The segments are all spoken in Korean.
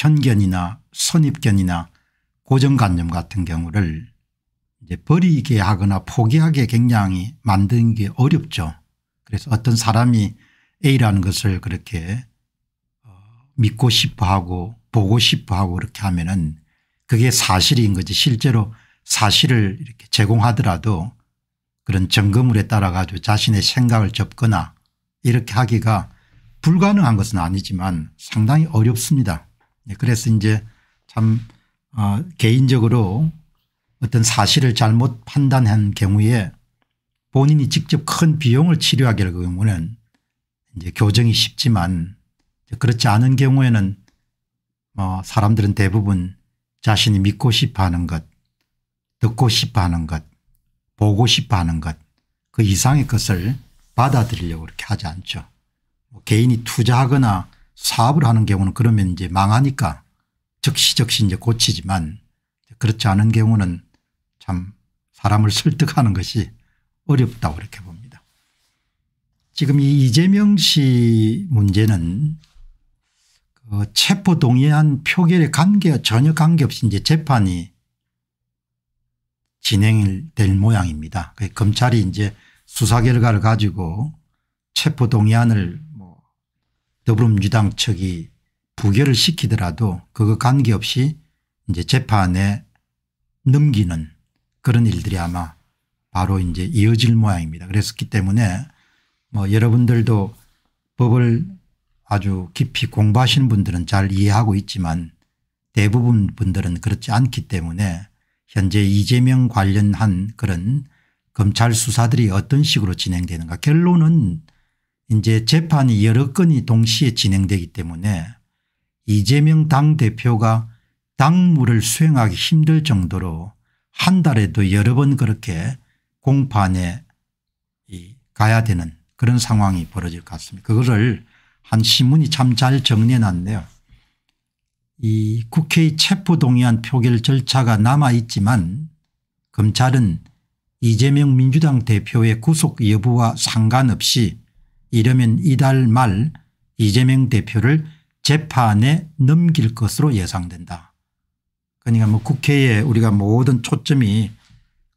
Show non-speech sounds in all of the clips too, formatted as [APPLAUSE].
편견이나 선입견이나 고정관념 같은 경우를 이제 버리게 하거나 포기하게 굉장히 만드는 게 어렵죠. 그래서 어떤 사람이 A라는 것을 그렇게 어, 믿고 싶어 하고 보고 싶어 하고 그렇게 하면은 그게 사실인 거지 실제로 사실을 이렇게 제공하더라도 그런 점검물에 따라 가지고 자신의 생각을 접거나 이렇게 하기가 불가능한 것은 아니지만 상당히 어렵습니다. 예, 그래서 이제 참어 개인적으로 어떤 사실을 잘못 판단한 경우에 본인이 직접 큰 비용을 치료하게 될 그 경우는 이제 교정이 쉽지만 그렇지 않은 경우에는 뭐 사람들은 대부분 자신이 믿고 싶어 하는 것 듣고 싶어 하는 것 보고 싶어 하는 것 그 이상의 것을 받아들이려고 그렇게 하지 않죠. 뭐 개인이 투자하거나 사업을 하는 경우는 그러면 이제 망하니까 즉시즉시 이제 고치지만 그렇지 않은 경우는 참 사람을 설득하는 것이 어렵다고 이렇게 봅니다. 지금 이 이재명 씨 문제는 그 체포 동의안 표결에 관계 전혀 관계없이 이제 재판이 진행될 모양입니다. 그 검찰이 이제 수사 결과를 가지고 체포 동의안을 더불어민주당 측이 부결을 시키더라도 그거 관계없이 이제 재판에 넘기는 그런 일들이 아마 바로 이제 이어질 모양입니다. 그랬었기 때문에 뭐 여러분들도 법을 아주 깊이 공부하시는 분들은 잘 이해하고 있지만 대부분 분들은 그렇지 않기 때문에 현재 이재명 관련한 그런 검찰 수사들이 어떤 식으로 진행되는가 결론은 이제 재판이 여러 건이 동시에 진행되기 때문에 이재명 당대표가 당무를 수행하기 힘들 정도로 한 달에도 여러 번 그렇게 공판에 가야 되는 그런 상황이 벌어질 것 같습니다. 그거를 한 신문이 참 잘 정리해 놨네요. 이 국회의 체포동의안 표결 절차가 남아있지만 검찰은 이재명 민주당 대표의 구속 여부와 상관없이 이러면 이달 말 이재명 대표를 재판에 넘길 것으로 예상된다. 그러니까 뭐 국회에 우리가 모든 초점이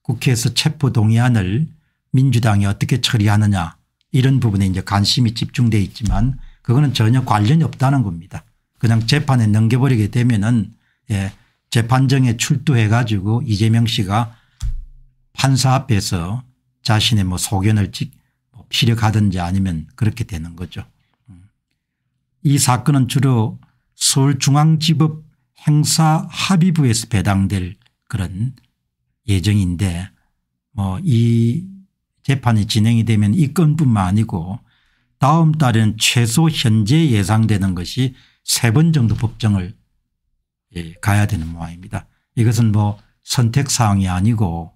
국회에서 체포동의안을 민주당이 어떻게 처리하느냐 이런 부분에 이제 관심이 집중돼 있지만 그거는 전혀 관련이 없다는 겁니다. 그냥 재판에 넘겨버리게 되면은 예, 재판정에 출두해 가지고 이재명 씨가 판사 앞에서 자신의 뭐 소견을 피력하든지 아니면 그렇게 되는 거죠. 음. 이 사건은 주로 서울중앙지법 행사 합의부에서 배당될 그런 예정인데 뭐 이 재판이 진행이 되면 이 건뿐만 아니고 다음 달에는 최소 현재 예상되는 것이 세 번 정도 법정을 예, 가야 되는 모양입니다. 이것은 뭐 선택사항이 아니고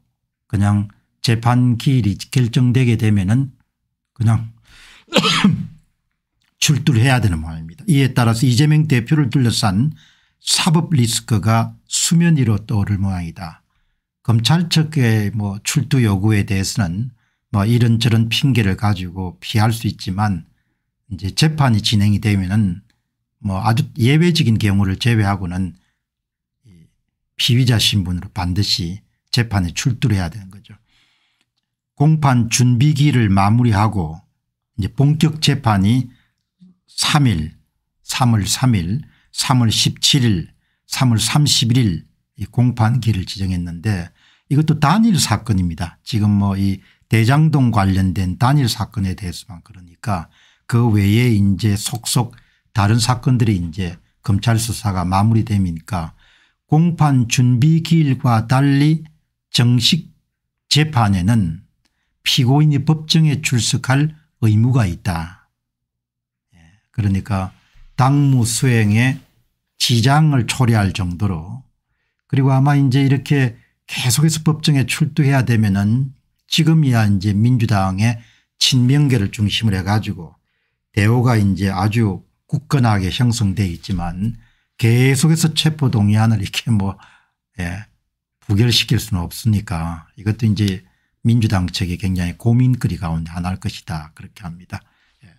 그냥 재판 기일이 결정되게 되면 은 그냥 [COUGHS] 출두해야 되는 말입니다. 이에 따라서 이재명 대표를 둘러싼 사법 리스크가 수면 위로 떠오를 모양이다. 검찰 측의 뭐 출두 요구에 대해서는 뭐 이런저런 핑계를 가지고 피할 수 있지만 이제 재판이 진행이 되면은 뭐 아주 예외적인 경우를 제외하고는 피의자 신분으로 반드시 재판에 출두 해야 됩니다. 공판 준비기를 마무리하고 이제 본격 재판이 3일 3월 3일 3월 17일 3월 31일 이 공판기를 지정했는데 이것도 단일 사건입니다. 지금 뭐 이 대장동 관련된 단일 사건에 대해서만 그러니까 그 외에 이제 속속 다른 사건들이 이제 검찰 수사가 마무리되니까 공판 준비기일과 달리 정식 재판에는 피고인이 법정에 출석할 의무가 있다. 예, 그러니까 당무 수행에 지장을 초래할 정도로 그리고 아마 이제 이렇게 계속해서 법정에 출두해야 되면은 지금이야 이제 민주당의 친명계를 중심으로 해 가지고 대오가 이제 아주 굳건하게 형성돼 있지만 계속해서 체포동의안을 이렇게 뭐 예, 부결시킬 수는 없으니까 이것도 이제 민주당 측이 굉장히 고민거리 가운데 하나일 것이다 그렇게 합니다. 예.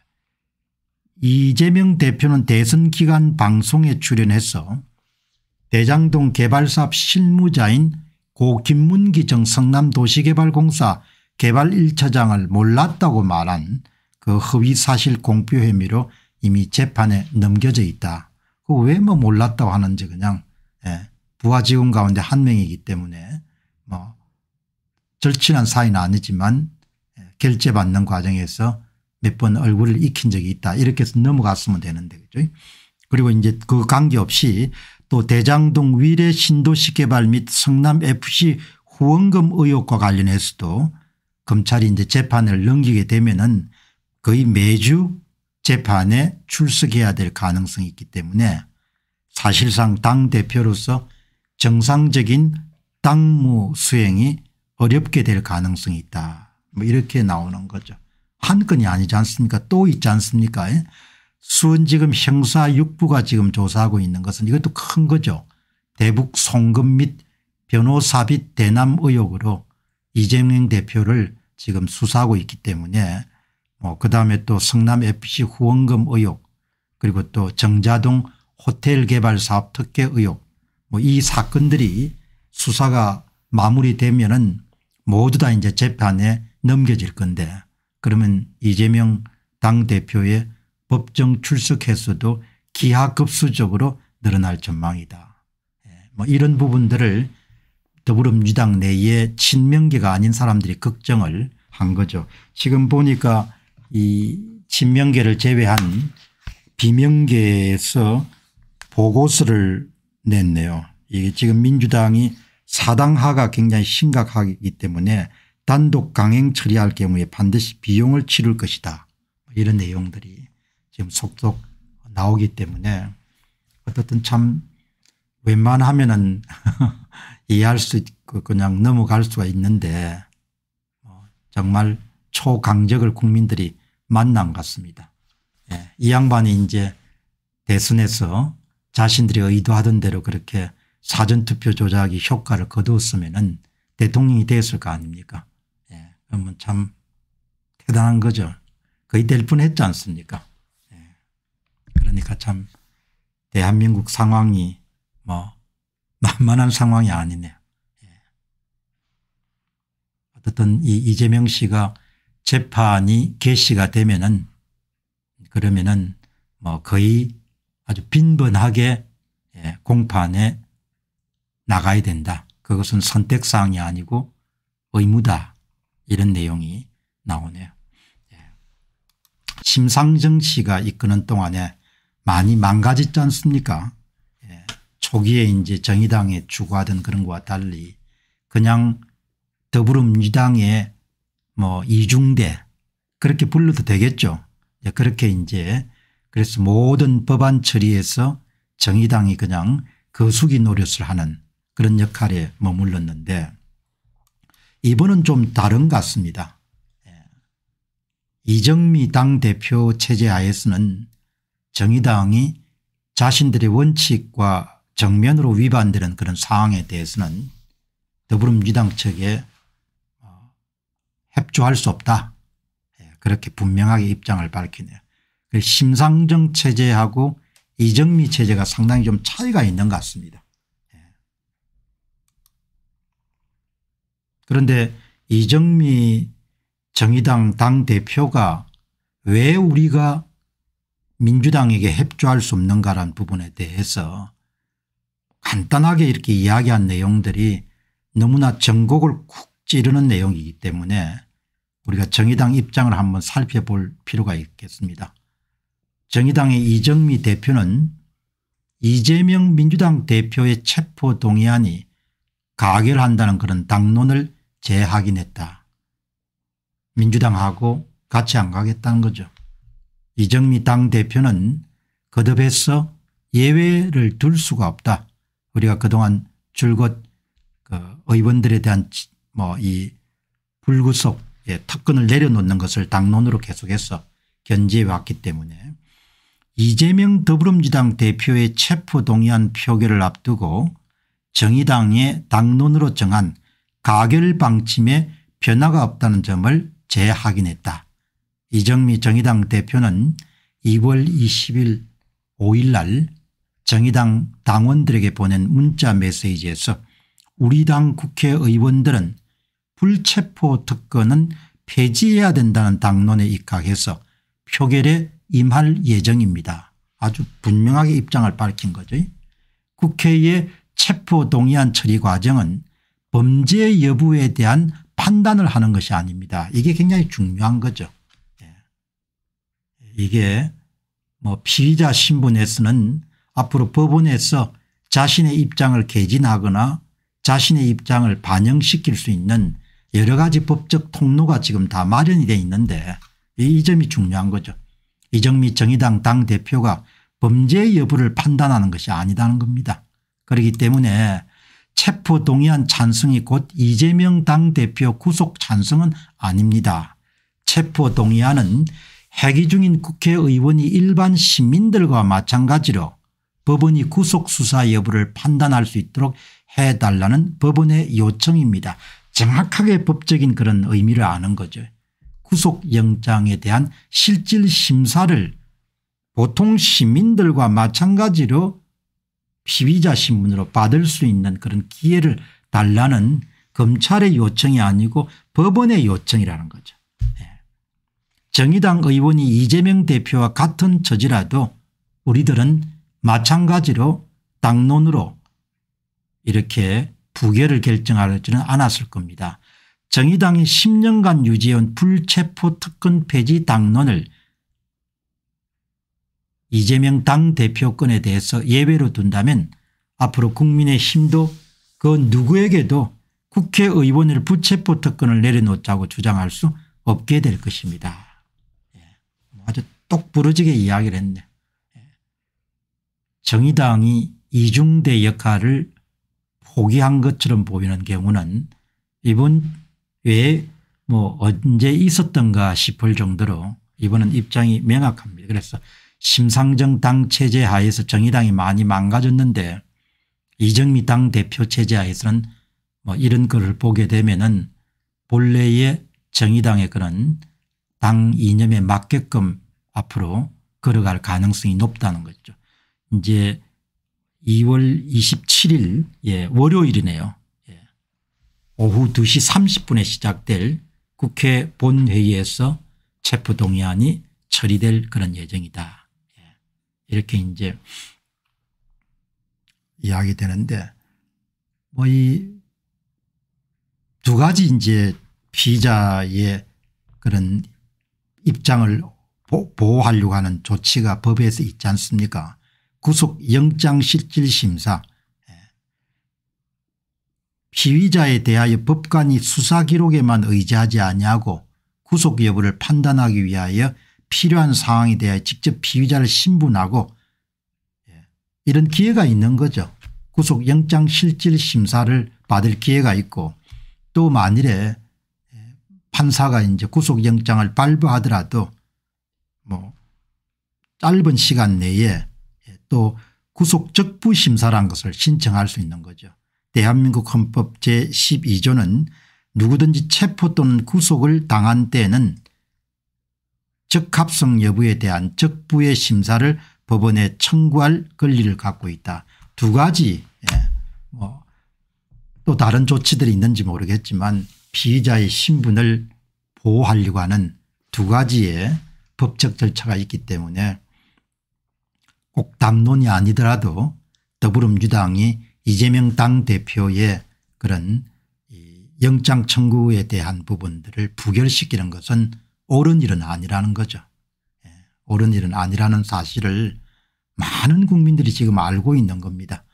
이재명 대표는 대선 기간 방송에 출연해서 대장동 개발사업 실무자인 고 김문기 전 성남도시개발공사 개발 1차장을 몰랐다고 말한 그 허위사실 공표 혐의로 이미 재판에 넘겨져 있다. 그 왜 뭐 몰랐다고 하는지 그냥 예. 부하 직원 가운데 한 명이기 때문에 뭐 절친한 사이는 아니지만 예, 결제받는 과정에서 몇 번 얼굴을 익힌 적이 있다 이렇게 해서 넘어갔으면 되는데 그죠 그리고 이제 그 관계없이 또 대장동 위례 신도시 개발 및 성남 fc 후원금 의혹과 관련해서도 검찰이 이제 재판을 넘기게 되면은 거의 매주 재판에 출석해야 될 가능성이 있기 때문에 사실상 당 대표로서 정상적인 당무 수행이 어렵게 될 가능성이 있다. 뭐 이렇게 나오는 거죠. 한 건이 아니지 않습니까? 또 있지 않습니까? 예? 수원 지금 형사 6부가 지금 조사하고 있는 것은 이것도 큰 거죠. 대북 송금 및 변호사 빚 대남 의혹으로 이재명 대표를 지금 수사하고 있기 때문에 뭐 그다음에 또 성남 fc 후원금 의혹 그리고 또 정자동 호텔 개발 사업 특혜 의혹 뭐 이 사건들이 수사가 마무리되면은 모두 다 이제 재판에 넘겨질 건데 그러면 이재명 당대표의 법정 출석 횟수도 기하급수적으로 늘어날 전망이다. 예, 뭐 이런 부분들을 더불어민주당 내에 친명계가 아닌 사람들이 걱정을 한 거죠. 지금 보니까 이 친명계를 제외한 비명계에서 보고서를 냈네요. 이게 지금 민주당이 사당화가 굉장히 심각하기 때문에 단독 강행 처리할 경우에 반드시 비용을 치를 것이다 뭐 이런 내용들이 지금 속속 나오기 때문에 어떻든 참 웬만하면 은 [LAUGHS] 이해할 수 있고 그 그냥 넘어갈 수가 있는데 뭐 정말 초강적을 국민들이 만난 같습니다. 예. 이 양반이 이제 대선에서 자신들이 의도하던 대로 그렇게 사전투표 조작이 효과를 거두었으면 대통령이 됐을 거 아닙니까 예. 그러면 참 대단한 거죠. 거의 될 뻔했지 않습니까 예. 그러니까 참 대한민국 상황이 뭐 만만한 상황이 아니네요. 예. 어쨌든 이 이재명 씨가 재판이 개시가 되면은 그러면은 뭐 거의 아주 빈번하게 예, 공판에 나가야 된다. 그것은 선택사항이 아니고 의무다. 이런 내용이 나오네요. 예. 심상정 씨가 이끄는 동안에 많이 망가졌지 않습니까 예. 초기에 이제 정의당에 추구하던 그런 것과 달리 그냥 더불어민주당의 뭐 이중대 그렇게 불러도 되겠죠. 예, 그렇게 이제 그래서 모든 법안 처리에서 정의당이 그냥 거수기 노릇을 하는 그런 역할에 머물렀는데 이번은 좀 다른 것 같습니다. 예. 이정미 당대표 체제 하에서는 정의당이 자신들의 원칙과 정면으로 위반되는 그런 상황에 대해서는 더불어민주당 측에 어, 협조할 수 없다. 예, 그렇게 분명하게 입장을 밝히네요. 심상정 체제하고 이정미 체제가 상당히 좀 차이가 있는 것 같습니다. 그런데 이정미 정의당 당대표가 왜 우리가 민주당에게 협조할 수 없는가라는 부분에 대해서 간단하게 이렇게 이야기한 내용들이 너무나 정곡을쿡 찌르는 내용이기 때문에 우리가 정의당 입장을 한번 살펴볼 필요가 있겠습니다. 정의당의 이정미 대표는 이재명 민주당 대표의 체포동의안이 가결한다는 그런 당론을 재확인했다. 민주당하고 같이 안 가겠다는 거죠. 이정미 당대표는 거듭해서 예외를 둘 수가 없다. 우리가 그동안 줄곧 그 의원들에 대한 뭐 이불구속 특권을 내려놓는 것을 당론으로 계속해서 견제해 왔기 때문에 이재명 더불어민주당 대표의 체포동의안 표결을 앞두고 정의당의 당론으로 정한 가결 방침에 변화가 없다는 점을 재확인했다. 이정미 정의당 대표는 2월 20일 5일 날 정의당 당원들에게 보낸 문자 메시지에서 우리 당 국회의원들은 불체포 특권은 폐지해야 된다는 당론에 입각해서 표결에 임할 예정입니다. 아주 분명하게 입장을 밝힌 거죠. 국회의 체포 동의안 처리 과정은 범죄 여부에 대한 판단을 하는 것이 아닙니다. 이게 굉장히 중요한 거죠. 예. 이게 뭐 피의자 신분에서는 앞으로 법원에서 자신의 입장을 개진하거나 자신의 입장을 반영시킬 수 있는 여러 가지 법적 통로가 지금 다 마련이 돼 있는데 이 점이 중요한 거죠. 이정미 정의당 당대표가 범죄 여부를 판단하는 것이 아니다는 겁니다. 그렇기 때문에 체포동의안 찬성이 곧 이재명 당대표 구속 찬성은 아닙니다. 체포동의안은 해기 중인 국회의원이 일반 시민들과 마찬가지로 법원이 구속수사 여부를 판단할 수 있도록 해달라는 법원의 요청입니다. 정확하게 법적인 그런 의미를 아는 거죠. 구속영장에 대한 실질 심사를 보통 시민들과 마찬가지로 피의자 신분으로 받을 수 있는 그런 기회를 달라는 검찰의 요청이 아니고 법원의 요청이라는 거죠. 예. 정의당 의원이 이재명 대표와 같은 처지라도 우리들은 마찬가지로 당론으로 이렇게 부결을 결정하지는 않았을 겁니다. 정의당이 10년간 유지해온 불체포 특권 폐지 당론을 이재명 당대표권에 대해서 예외로 둔다면 앞으로 국민의힘도 그 누구에게도 국회의원을 부채포 특권을 내려놓자고 주장할 수 없게 될 것입니다. 예. 뭐 아주 똑 부러지게 이야기를 했네. 예. 정의당이 이중대 역할을 포기한 것처럼 보이는 경우는 이번 외에 뭐 언제 있었던가 싶을 정도로 이번은 입장이 명확합니다. 그래서 심상정 당 체제 하에서 정의당이 많이 망가졌는데 이정미 당 대표 체제 하에서는 뭐 이런 글을 보게 되면은 본래의 정의당의 그런 당 이념에 맞게끔 앞으로 걸어갈 가능성이 높다는 거죠. 이제 2월 27일 예, 월요일이네요. 예. 오후 2시 30분에 시작될 국회 본회의에서 체포동의안이 처리될 그런 예정이다. 이렇게 이제 이야기 되는데 뭐 이 두 가지 이제 피자의 그런 입장을 보호하려고 하는 조치가 법에서 있지 않습니까 구속영장실질심사 예. 피의자에 대하여 법관이 수사기록에만 의지하지 아니하고 구속 여부를 판단하기 위하여 필요한 상황에 대해 직접 피의자를 신분하고 예, 이런 기회가 있는 거죠. 구속영장 실질 심사를 받을 기회가 있고 또 만일에 예, 판사가 이제 구속영장을 발부하더라도 뭐 짧은 시간 내에 예, 또 구속적부 심사라는 것을 신청할 수 있는 거죠. 대한민국 헌법 제12조는 누구든지 체포 또는 구속을 당한 때에는 적합성 여부에 대한 적부의 심사를 법원에 청구할 권리를 갖고 있다. 두 가지 예. 뭐또 다른 조치들이 있는지 모르겠지만 피의자의 신분을 보호하려고 하는 두 가지의 법적 절차가 있기 때문에 꼭 담론이 아니더라도 더불어민주당이 이재명 당대표의 그런 영장 청구에 대한 부분들을 부결시키는 것은 옳은 일은 아니라는 거죠. 예, 옳은 일은 아니라는 사실을 많은 국민들이 지금 알고 있는 겁니다.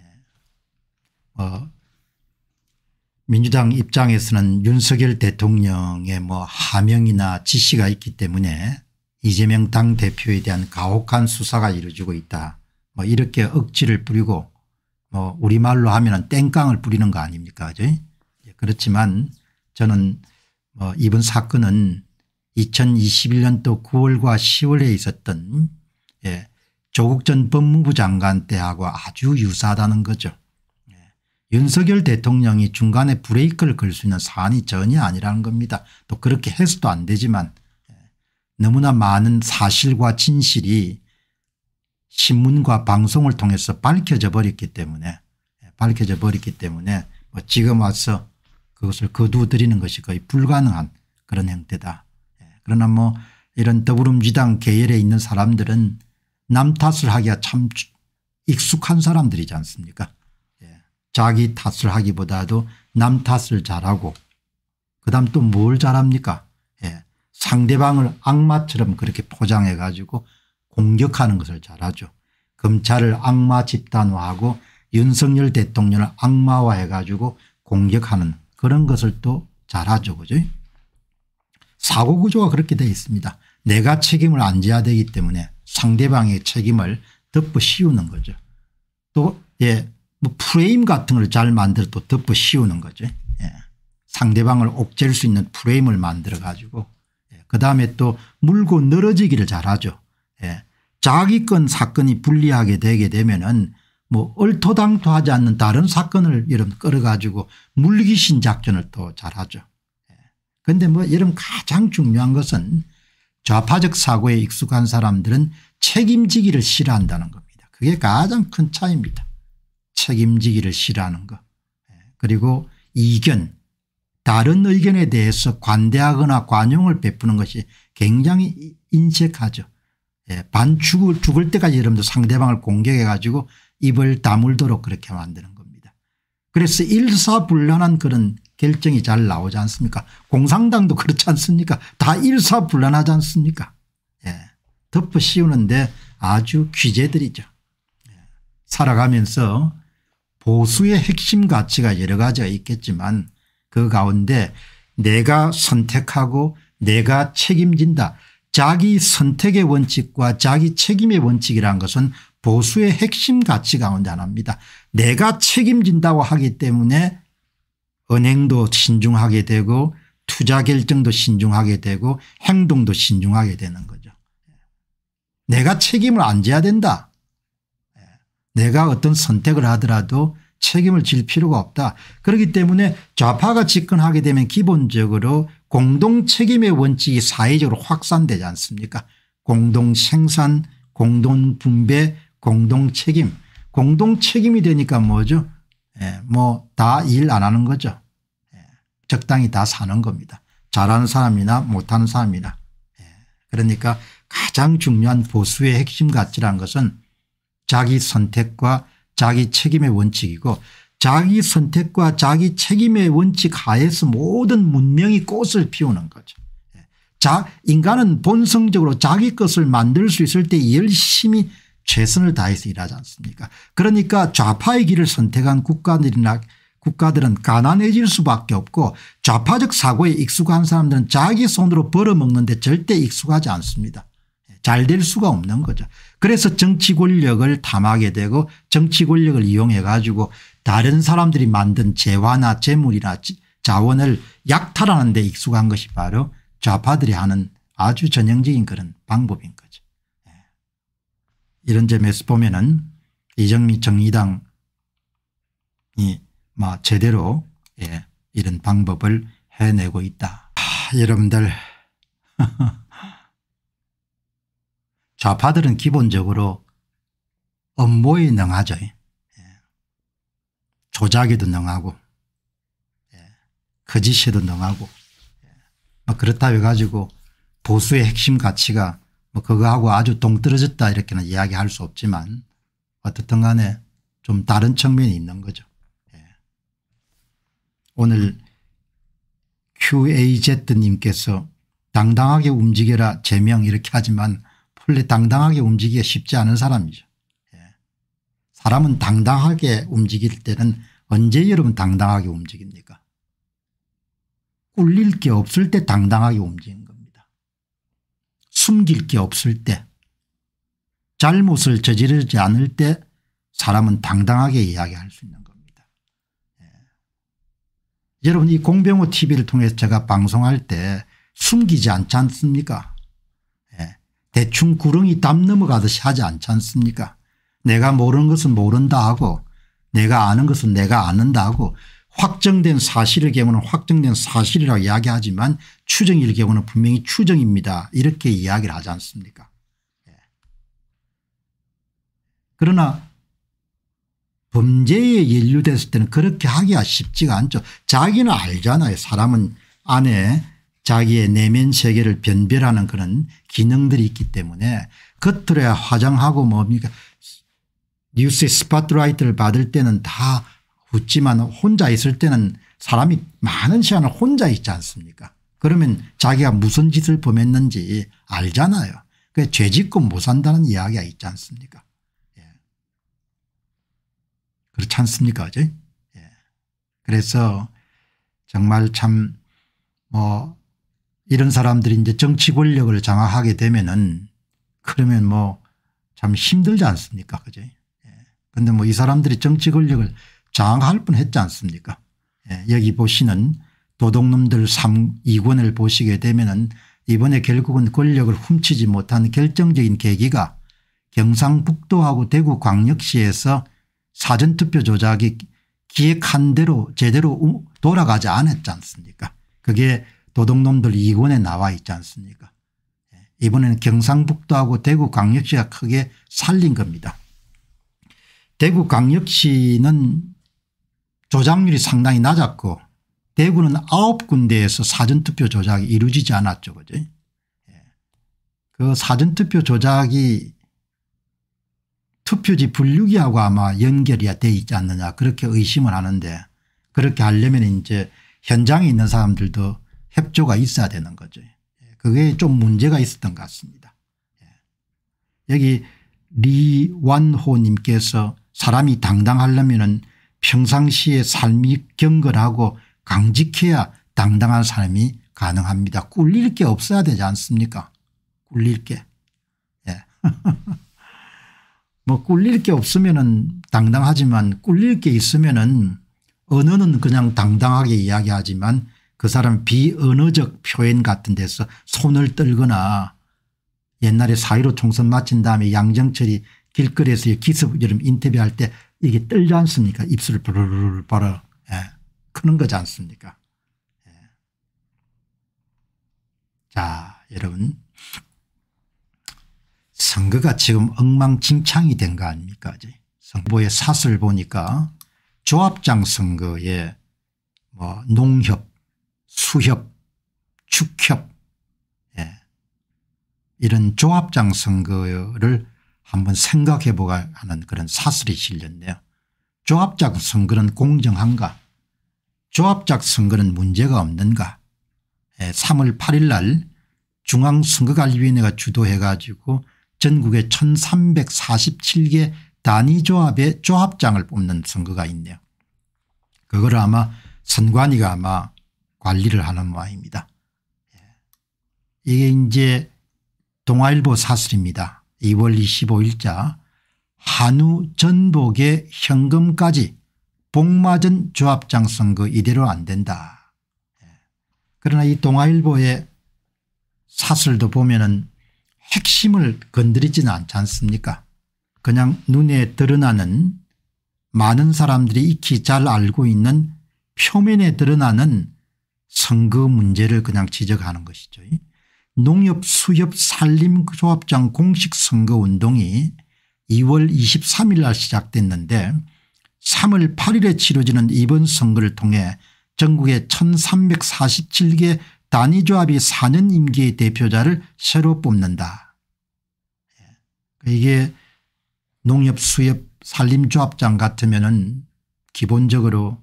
예, 어, 민주당 입장에서는 윤석열 대통령의 뭐 하명이나 지시가 있기 때문에 이재명 당대표에 대한 가혹한 수사가 이루어지고 있다. 뭐 이렇게 억지를 부리고 뭐 우리말로 하면 땡깡을 부리는 거 아닙니까 예, 그렇지만 저는 뭐 이번 사건은 2021년도 9월과 10월에 있었던 예, 조국 전 법무부 장관 때하고 아주 유사하다는 거죠. 예, 윤석열 대통령이 중간에 브레이크를 걸 수 있는 사안이 전혀 아니라는 겁니다. 또 그렇게 해서도 안 되지만 예, 너무나 많은 사실과 진실이 신문과 방송을 통해서 밝혀져 버렸기 때문에 예, 밝혀져 버렸기 때문에 뭐 지금 와서 그것을 거두어들이는 것이 거의 불가능한 그런 형태다. 그러나 뭐 이런 더불음지당 계열에 있는 사람들은 남 탓을 하기가 참 익숙한 사람들이지 않습니까 예. 자기 탓을 하기보다도 남 탓을 잘하고 그다음 또 뭘 잘합니까 예. 상대방을 악마처럼 그렇게 포장해 가지고 공격하는 것을 잘하죠. 검찰을 악마 집단화하고 윤석열 대통령을 악마화해 가지고 공격하는 그런 것을 또 잘하죠. 그죠 사고 구조가 그렇게 되어 있습니다. 내가 책임을 안 져야 되기 때문에 상대방의 책임을 덮어 씌우는 거죠. 또, 예, 뭐 프레임 같은 걸 잘 만들어 또 덮어 씌우는 거죠. 예. 상대방을 옥죄일 수 있는 프레임을 만들어 가지고 예. 그다음에 또 물고 늘어지기를 잘하죠. 예. 자기 건 사건이 불리하게 되게 되면은 뭐 얼토당토하지 않는 다른 사건을 이런 끌어가지고 물귀신 작전을 또 잘하죠. 그런데 뭐 여러분 가장 중요한 것은 좌파적 사고에 익숙한 사람들은 책임지기를 싫어한다는 겁니다. 그게 가장 큰 차이입니다. 책임지기를 싫어하는 것 예, 그리고 이견 다른 의견에 대해서 관대하거나 관용을 베푸는 것이 굉장히 인색하죠. 예, 반죽을 죽을 때까지 여러분들 상대방을 공격해 가지고 입을 다물도록 그렇게 만드는 겁니다. 그래서 일사불란한 그런 결정이 잘 나오지 않습니까 공산당도 그렇지 않습니까 다 일사불란하지 않습니까 예. 덮어 씌우는데 아주 귀재들이죠. 예. 살아가면서 보수의 핵심 가치가 여러 가지가 있겠지만 그 가운데 내가 선택하고 내가 책임진다. 자기 선택의 원칙과 자기 책임의 원칙이란 것은 보수의 핵심 가치 가운데 하나입니다. 내가 책임진다고 하기 때문에 은행도 신중하게 되고 투자 결정도 신중하게 되고 행동도 신중하게 되는 거죠. 내가 책임을 안 져야 된다. 내가 어떤 선택을 하더라도 책임을 질 필요가 없다. 그렇기 때문에 좌파가 집권하게 되면 기본적으로 공동 책임의 원칙이 사회적으로 확산되지 않습니까 공동 생산 공동 분배 공동 책임 공동 책임이 되니까 뭐죠 예, 뭐다 일 안 하는 거죠 적당히 다 사는 겁니다. 잘하는 사람이나 못하는 사람이나. 예. 그러니까 가장 중요한 보수의 핵심 가치라 것은 자기 선택과 자기 책임의 원칙이고 자기 선택과 자기 책임의 원칙 하에서 모든 문명이 꽃을 피우는 거죠. 예. 자 인간은 본성적으로 자기 것을 만들 수 있을 때 열심히 최선을 다해서 일하지 않습니까 그러니까 좌파의 길을 선택한 국가들이나 국가들은 가난해질 수밖에 없고 좌파적 사고에 익숙한 사람들은 자기 손으로 벌어먹는데 절대 익숙하지 않습니다. 잘 될 수가 없는 거죠. 그래서 정치 권력을 탐하게 되고 정치 권력을 이용해 가지고 다른 사람들이 만든 재화나 재물이나 자원을 약탈하는 데 익숙한 것이 바로 좌파들이 하는 아주 전형적인 그런 방법인 거죠. 예. 이런 점에서 보면 은 이정미 정의당이 뭐 제대로 예, 이런 방법을 해내고 있다. 하, 아, 여러분들 [LAUGHS] 좌파들은 기본적으로 업무에 능하죠. 예. 조작에도 능하고 예. 거짓에도 능하고 예, 뭐그렇다 해가지고 보수의 핵심 가치가 뭐 그거하고 아주 동떨어졌다 이렇게는 이야기할 수 없지만 어떻든 간에 좀 다른 측면이 있는 거죠. 오늘 QAZ님께서 당당하게 움직여라 제명 이렇게 하지만 본래 당당하게 움직이기가 쉽지 않은 사람이죠. 예. 사람은 당당하게 움직일 때는 언제 여러분 당당하게 움직입니까 꿀릴 게 없을 때 당당하게 움직인 겁니다. 숨길 게 없을 때 잘못을 저지르지 않을 때 사람은 당당하게 이야기할 수 있는 여러분 이 공병호 tv를 통해서 제가 방송할 때 숨기지 않지 않습니까 예. 대충 구렁이 담 넘어가듯이 하지 않지 않습니까 내가 모르는 것은 모른다 하고 내가 아는 것은 내가 아는다 하고 확정된 사실의 경우는 확정된 사실이라고 이야기하지만 추정일 경우는 분명히 추정입니다 이렇게 이야기를 하지 않습니까 예. 그러나 범죄에 연루됐을 때는 그렇게 하기가 쉽지가 않죠. 자기는 알잖아요. 사람은 안에 자기의 내면 세계를 변별하는 그런 기능들이 있기 때문에 겉으로야 화장하고 뭡니까 뉴스의 스파라이트를 받을 때는 다 웃지만 혼자 있을 때는 사람이 많은 시간을 혼자 있지 않습니까 그러면 자기가 무슨 짓을 범했는지 알잖아요. 그 죄짓고 못 산다는 이야기가 있지 않습니까 그렇지 않습니까? 그죠? 예. 그래서 정말 참 뭐 이런 사람들이 이제 정치 권력을 장악하게 되면은 그러면 뭐 참 힘들지 않습니까? 그죠? 그런데 예. 뭐이 사람들이 정치 권력을 장악할 뻔 했지 않습니까? 예. 여기 보시는 도둑놈들 3, 2권을 보시게 되면은 이번에 결국은 권력을 훔치지 못한 결정적인 계기가 경상북도하고 대구 광역시에서 사전투표 조작이 기획한 대로 제대로 돌아가지 않았지 않습니까 그게 도둑놈들 2권에 나와 있지 않습니까 예, 이번에는 경상북도하고 대구광역시가 크게 살린 겁니다. 대구광역시는 조작률이 상당히 낮았고 대구는 아홉 군데에서 사전투표 조작이 이루어지지 않았죠. 그죠? 예. 그 사전투표 조작이 투표지 분류기하고 아마 연결이 돼 있지 않느냐 그렇게 의심을 하는데 그렇게 하려면 이제 현장에 있는 사람들도 협조가 있어야 되는 거죠. 예, 그게 좀 문제가 있었던 것 같습니다. 예. 여기 리완호 님께서 사람이 당당하려면 평상시에 삶이 경건하고 강직해야 당당한 삶이 가능합니다. 꿀릴 게 없어야 되지 않습니까 꿀릴 게. 예. [LAUGHS] 뭐 꿀릴 게 없으면은 당당하지만 꿀릴 게 있으면은 언어는 그냥 당당하게 이야기하지만 그 사람 비언어적 표현 같은 데서 손을 떨거나 옛날에 사1로 총선 마친 다음에 양정철이 길거리에서 기습 여름 인터뷰할 때 이게 떨지 않습니까 입술을 부르르르 바로 예. 크는 거지 않습니까 예. 자 여러분 선거가 지금 엉망진창이 된 거 아닙니까 정보의 사슬 보니까 조합장 선거에 뭐 농협 수협 축협 예. 이런 조합장 선거를 한번 생각해 보가 하는 그런 사슬이 실렸네요. 조합장 선거는 공정한가 조합장 선거는 문제가 없는가 3월 예, 8일 날 중앙선거관리위원회가 주도해 가지고 전국의 1347개 단위조합의 조합장을 뽑는 선거가 있네요. 그걸 아마 선관위가 아마 관리를 하는 모양입니다. 예. 이게 이제 동아일보 사슬입니다 2월 25일자 한우 전복의 현금까지 복마전 조합장 선거 이대로 안 된다. 예. 그러나 이 동아일보의 사슬도 보면은 핵심을 건드리지는 않지 않습니까 그냥 눈에 드러나는 많은 사람들이 익히 잘 알고 있는 표면에 드러나는 선거 문제를 그냥 지적하는 것이죠. 농협 수협 산림조합장 공식 선거운동이 2월 23일 날 시작됐는데 3월 8일에 치러지는 이번 선거를 통해 전국의 1347개 단위조합이 4년 임기의 대표자를 새로 뽑는다. 이게 농협 수협 산림조합장 같으면은 기본적으로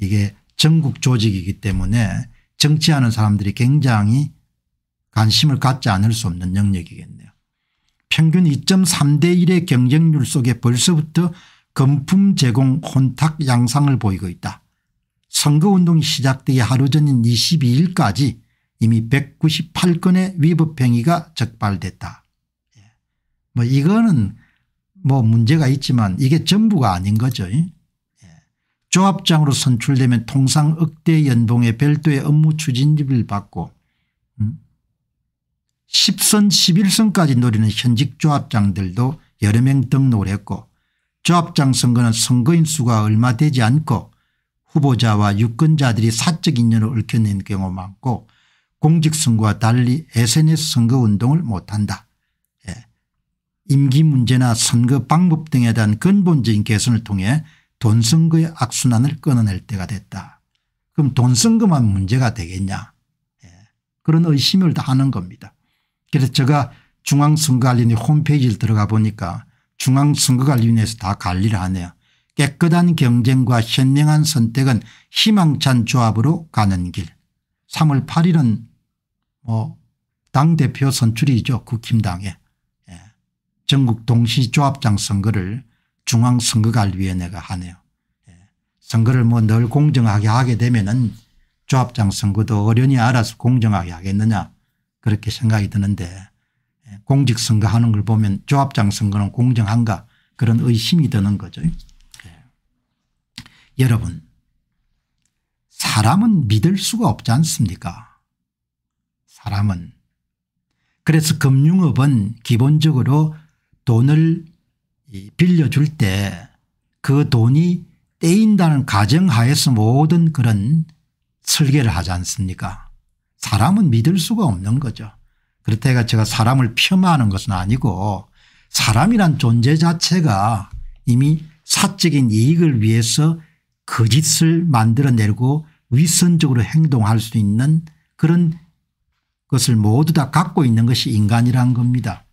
이게 전국 조직이기 때문에 정치하는 사람들이 굉장히 관심을 갖지 않을 수 없는 영역이겠네요. 평균 2.3대 1의 경쟁률 속에 벌써부터 금품 제공 혼탁 양상을 보이고 있다. 선거운동이 시작되기 하루 전인 22일까지 이미 198건의 위법행위가 적발됐다. 뭐 이거는 뭐 문제가 있지만 이게 전부가 아닌 거죠. 예. 조합장으로 선출되면 통상 억대 연봉의 별도의 업무 추진비를 받고 10선 음, 11선까지 노리는 현직 조합장들도 여러 명 등록을 했고 조합장 선거는 선거인 수가 얼마 되지 않고 후보자와 유권자들이 사적 인연을 얽혀낸 경우 많고 공직선거와 달리 SNS 선거운동을 못한다. 임기 문제나 선거 방법 등에 대한 근본적인 개선을 통해 돈선거의 악순환을 끊어낼 때가 됐다. 그럼 돈선거만 문제가 되겠냐 예. 그런 의심을 다 하는 겁니다. 그래서 제가 중앙선거관리위 홈페이지를 들어가 보니까 중앙선거관리위원회에서 다 관리를 하네요. 깨끗한 경쟁과 현명한 선택은 희망찬 조합으로 가는 길. 3월 8일은 뭐 당대표 선출이죠 국힘당에. 전국 동시조합장 선거를 중앙선거관리위원회가 하네요. 예. 선거를 뭐 늘 공정하게 하게 되면은 조합장 선거도 어련히 알아서 공정하게 하겠느냐 그렇게 생각이 드는데 예. 공직선거 하는 걸 보면 조합장 선거는 공정한가 그런 의심이 드는 거죠. 예. 여러분 사람은 믿을 수가 없지 않습니까 사람은 그래서 금융업은 기본적으로 돈을 빌려줄 때 그 돈이 떼인다는 가정하에서 모든 그런 설계를 하지 않습니까 사람은 믿을 수가 없는 거죠. 그렇다가 제가 사람을 폄하하는 것은 아니고 사람이란 존재 자체가 이미 사적인 이익을 위해서 거짓을 그 만들어내고 위선적으로 행동할 수 있는 그런 것을 모두 다 갖고 있는 것이 인간이란 겁니다.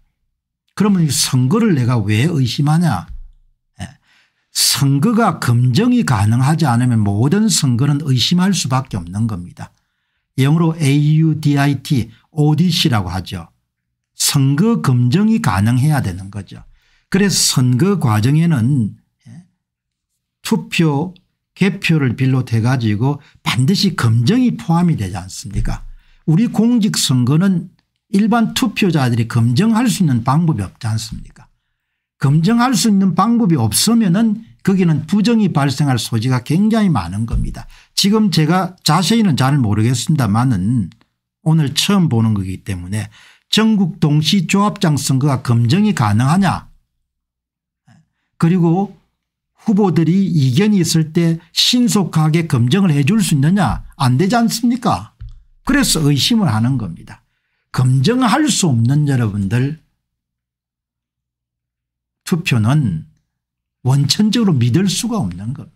그러면 선거를 내가 왜 의심하냐 예. 선거가 검증이 가능하지 않으면 모든 선거는 의심할 수밖에 없는 겁니다. 영어로 audit, a d i 라고 하죠. 선거 검증이 가능해야 되는 거죠. 그래서 선거 과정에는 예, 투표 개표를 빌롯해 가지고 반드시 검증이 포함이 되지 않습니까 우리 공직선거는 일반 투표자들이 검증할 수 있는 방법이 없지 않습니까 검증할 수 있는 방법이 없으면 은 거기는 부정이 발생할 소지가 굉장히 많은 겁니다. 지금 제가 자세히는 잘 모르겠습니다만은 오늘 처음 보는 거기 때문에 전국 동시조합장 선거가 검증이 가능하냐 그리고 후보들이 이견이 있을 때 신속하게 검증을 해줄 수 있느냐 안 되지 않습니까 그래서 의심을 하는 겁니다. 검증할 수 없는 여러분들 투표는 원천적으로 믿을 수가 없는 겁니다.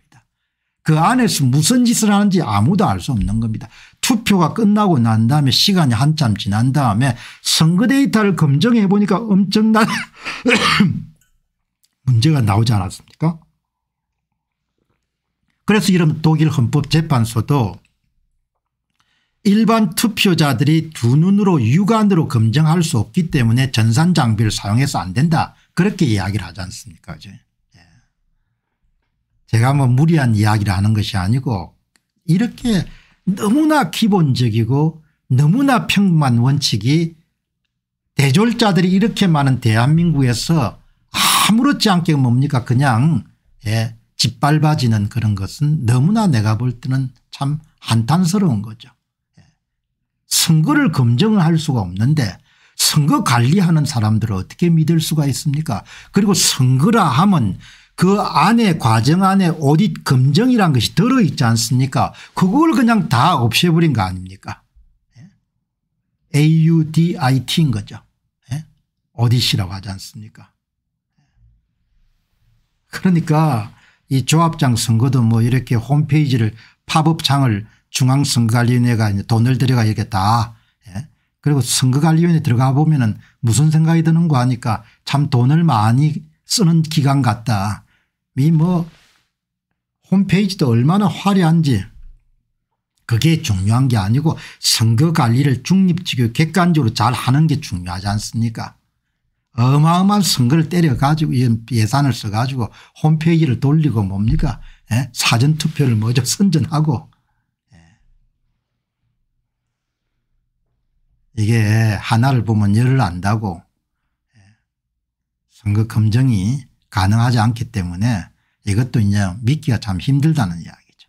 그 안에서 무슨 짓을 하는지 아무도 알 수 없는 겁니다. 투표가 끝나고 난 다음에 시간이 한참 지난 다음에 선거 데이터를 검증해 보니까 엄청난 [COUGHS] 문제가 나오지 않았습니까 그래서 이런 독일 헌법재판소도 일반 투표자들이 두 눈으로 육안으로 검증할 수 없기 때문에 전산 장비를 사용해서 안 된다 그렇게 이야기를 하지 않습니까 이제 예. 제가 뭐 무리한 이야기를 하는 것이 아니고 이렇게 너무나 기본적이고 너무나 평범한 원칙이 대졸자들이 이렇게 많은 대한민국에서 아무렇지 않게 뭡니까 그냥 예, 짓밟아지는 그런 것은 너무나 내가 볼 때는 참 한탄스러운 거죠. 선거를 검증을 할 수가 없는데 선거 관리하는 사람들을 어떻게 믿을 수가 있습니까 그리고 선거라 하면 그 안에 과정 안에 오딧 검증이란 것이 들어있지 않습니까 그걸 그냥 다 없애버린 거 아닙니까 예? AUDIT인 거죠 예? 오딧이라고 하지 않습니까 그러니까 이 조합장 선거도 뭐 이렇게 홈페이지를 팝업창을 중앙선거관리위원회가 돈을 들여가야겠다. 예? 그리고 선거관리위원회 들어가 보면 은 무슨 생각이 드는가 하니까 참 돈을 많이 쓰는 기관 같다. 이 뭐 홈페이지도 얼마나 화려한지 그게 중요한 게 아니고 선거관리를 중립적이고 객관적으로 잘 하는 게 중요하지 않습니까 어마어마한 선거를 때려가지고 예, 예산을 써가지고 홈페이지를 돌리고 뭡니까 예? 사전투표를 먼저 [LAUGHS] 선전하고 이게 하나를 보면 열을 안다고 예, 선거 검증이 가능하지 않기 때문에 이것도 이제 믿기가 참 힘들다는 이야기죠.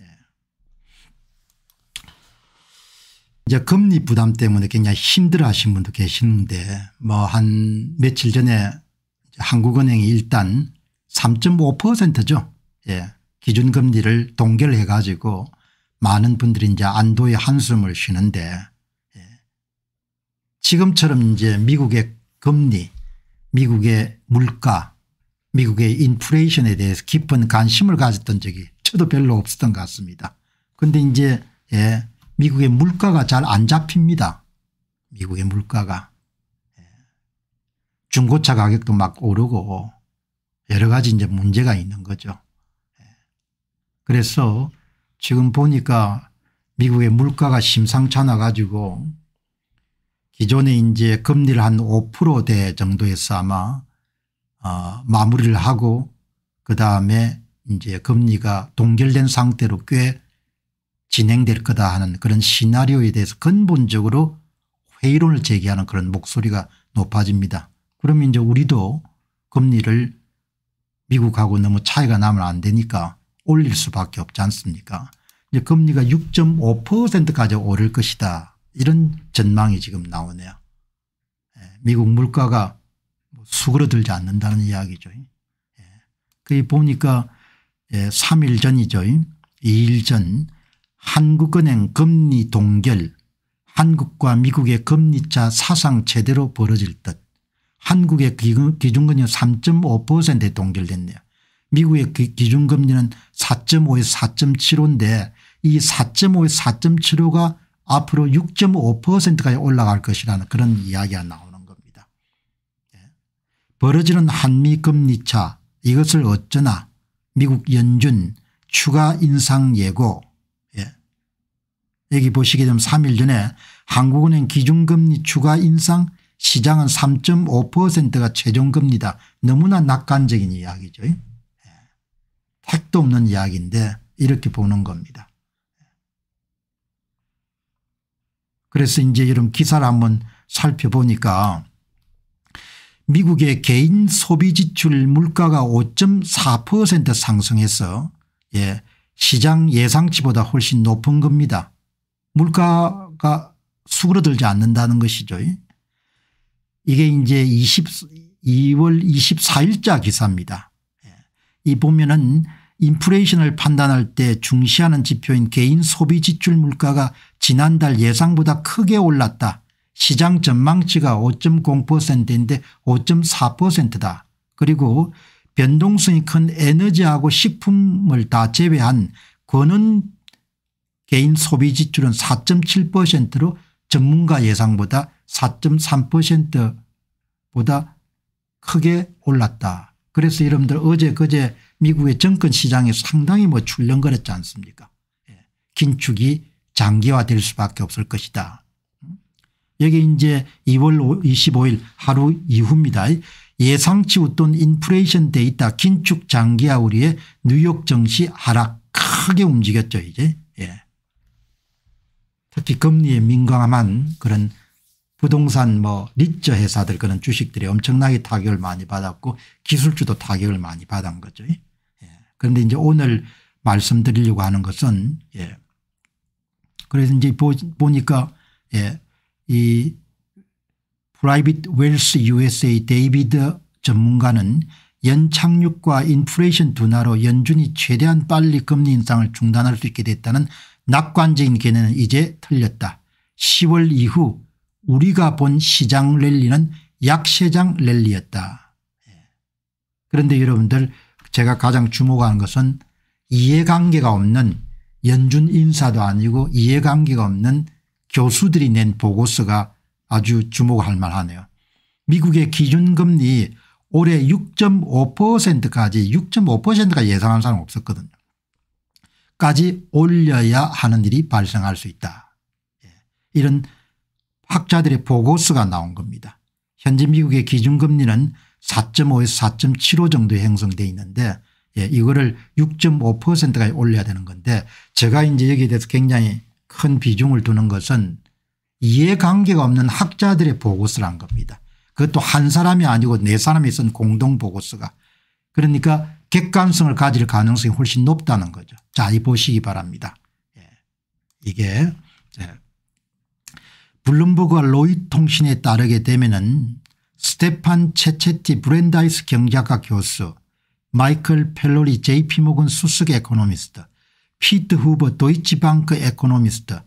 예. 이제 금리 부담 때문에 굉장히 힘들어 하신 분도 계시는데 뭐 한 며칠 전에 한국은행이 일단 3.5%죠. 예. 기준금리를 동결해 가지고 많은 분들이 이제 안도의 한숨을 쉬는데 지금처럼 이제 미국의 금리 미국의 물가 미국의 인플레이션에 대해서 깊은 관심을 가졌던 적이 저도 별로 없었던 것 같습니다. 그런데 이제 예, 미국의 물가가 잘 안 잡힙니다. 미국의 물가가 예. 중고차 가격도 막 오르고 여러 가지 이제 문제가 있는 거죠. 예. 그래서 지금 보니까 미국의 물가가 심상찮아 가지고 기존에 이제 금리를 한 5%대 정도에서 아마 어 마무리를 하고 그다음에 이제 금리가 동결된 상태로 꽤 진행될 거다 하는 그런 시나리오에 대해서 근본적으로 회의론을 제기하는 그런 목소리가 높아집니다. 그러면 이제 우리도 금리를 미국하고 너무 차이가 나면 안 되니까 올릴 수밖에 없지 않습니까 이제 금리가 6.5%까지 오를 것이다 이런 전망이 지금 나오네요. 예, 미국 물가가 뭐 수그러들지 않는다는 이야기죠. 그 보니까 3일 예, 전이죠. 2일 전 한국은행 금리 동결 한국과 미국의 금리차 사상 최대로 벌어질 듯 한국의 기준금리는 3.5%에 동결됐네요. 미국의 기준금리는 4.5에서 4.75인데 이 4.5에서 4.75가 앞으로 6.5%까지 올라갈 것이라는 그런 이야기가 나오는 겁니다. 예. 벌어지는 한미 금리차 이것을 어쩌나 미국 연준 추가 인상 예고 예. 여기 보시게 되면 3일 전에 한국은행 기준금리 추가 인상 시장은 3.5%가 최종금리다. 너무나 낙관적인 이야기죠. 예. 택도 없는 이야기인데 이렇게 보는 겁니다. 그래서 이제 이런 기사를 한번 살펴보니까 미국의 개인 소비 지출 물가가 5.4% 상승해서 예, 시장 예상치보다 훨씬 높은 겁니다. 물가가 수그러들지 않는다는 것이죠. 이게 이제 20, 2월 24일자 기사입니다. 예, 이 보면은 인플레이션을 판단할 때 중시하는 지표인 개인 소비 지출 물가가 지난달 예상보다 크게 올랐다. 시장 전망치가 5.0%인데 5.4%다. 그리고 변동성이 큰 에너지하고 식품을 다 제외한 권은 개인 소비 지출은 4.7%로 전문가 예상보다 4.3%보다 크게 올랐다. 그래서 여러분들 어제 그제 미국의 정권 시장에 상당히 뭐 출렁거렸지 않습니까. 예. 긴축이 장기화될 수밖에 없을 것이다. 여기 이제 2월 25일 하루 이후입니다. 예상치 웃돈 인플레이션 데이터 긴축 장기화 우리의 뉴욕 증시 하락 크게 움직였죠 이제. 예. 특히 금리에 민감한 그런 부동산 뭐 리처 회사들 그런 주식들이 엄청나게 타격을 많이 받았고 기술주도 타격을 많이 받은 거죠. 예. 그런데 이제 오늘 말씀드리려고 하는 것은 예. 그래서 이제 보, 보니까 예, 이 프라이빗 웰스 USA 데이비드 전문가는 연착륙과 인플레이션 둔화로 연준이 최대한 빨리 금리 인상을 중단할 수 있게 됐다는 낙관적인 견해는 이제 틀렸다. 10월 이후 우리가 본 시장 랠리는 약세장 랠리였다. 예. 그런데 여러분들 제가 가장 주목하는 것은 이해관계가 없는 연준 인사도 아니고 이해관계가 없는 교수들이 낸 보고서가 아주 주목할 만하네요. 미국의 기준금리 올해 6.5%까지 6.5%가 예상한 사람 없었거든요. 까지 올려야 하는 일이 발생할 수 있다. 예. 이런 학자들의 보고서가 나온 겁니다. 현재 미국의 기준금리는 4.5에서 4.75 정도에 형성되어 있는데 예, 이거를 6.5%까지 올려야 되는 건데 제가 이제 여기에 대해서 굉장히 큰 비중을 두는 것은 이해관계가 없는 학자들의 보고서란 겁니다. 그것도 한 사람이 아니고 네 사람이 쓴 공동 보고서가 그러니까 객관성을 가질 가능성이 훨씬 높다는 거죠. 자, 이 보시기 바랍니다. 예. 이게 예. 블룸버그와 로이 통신에 따르게 되면은 스테판 체체티 브렌다이스 경제학 교수 마이클 펠로리 JP 모건 수석 에코노미스트, 피트 후버 도이치방크 에코노미스트,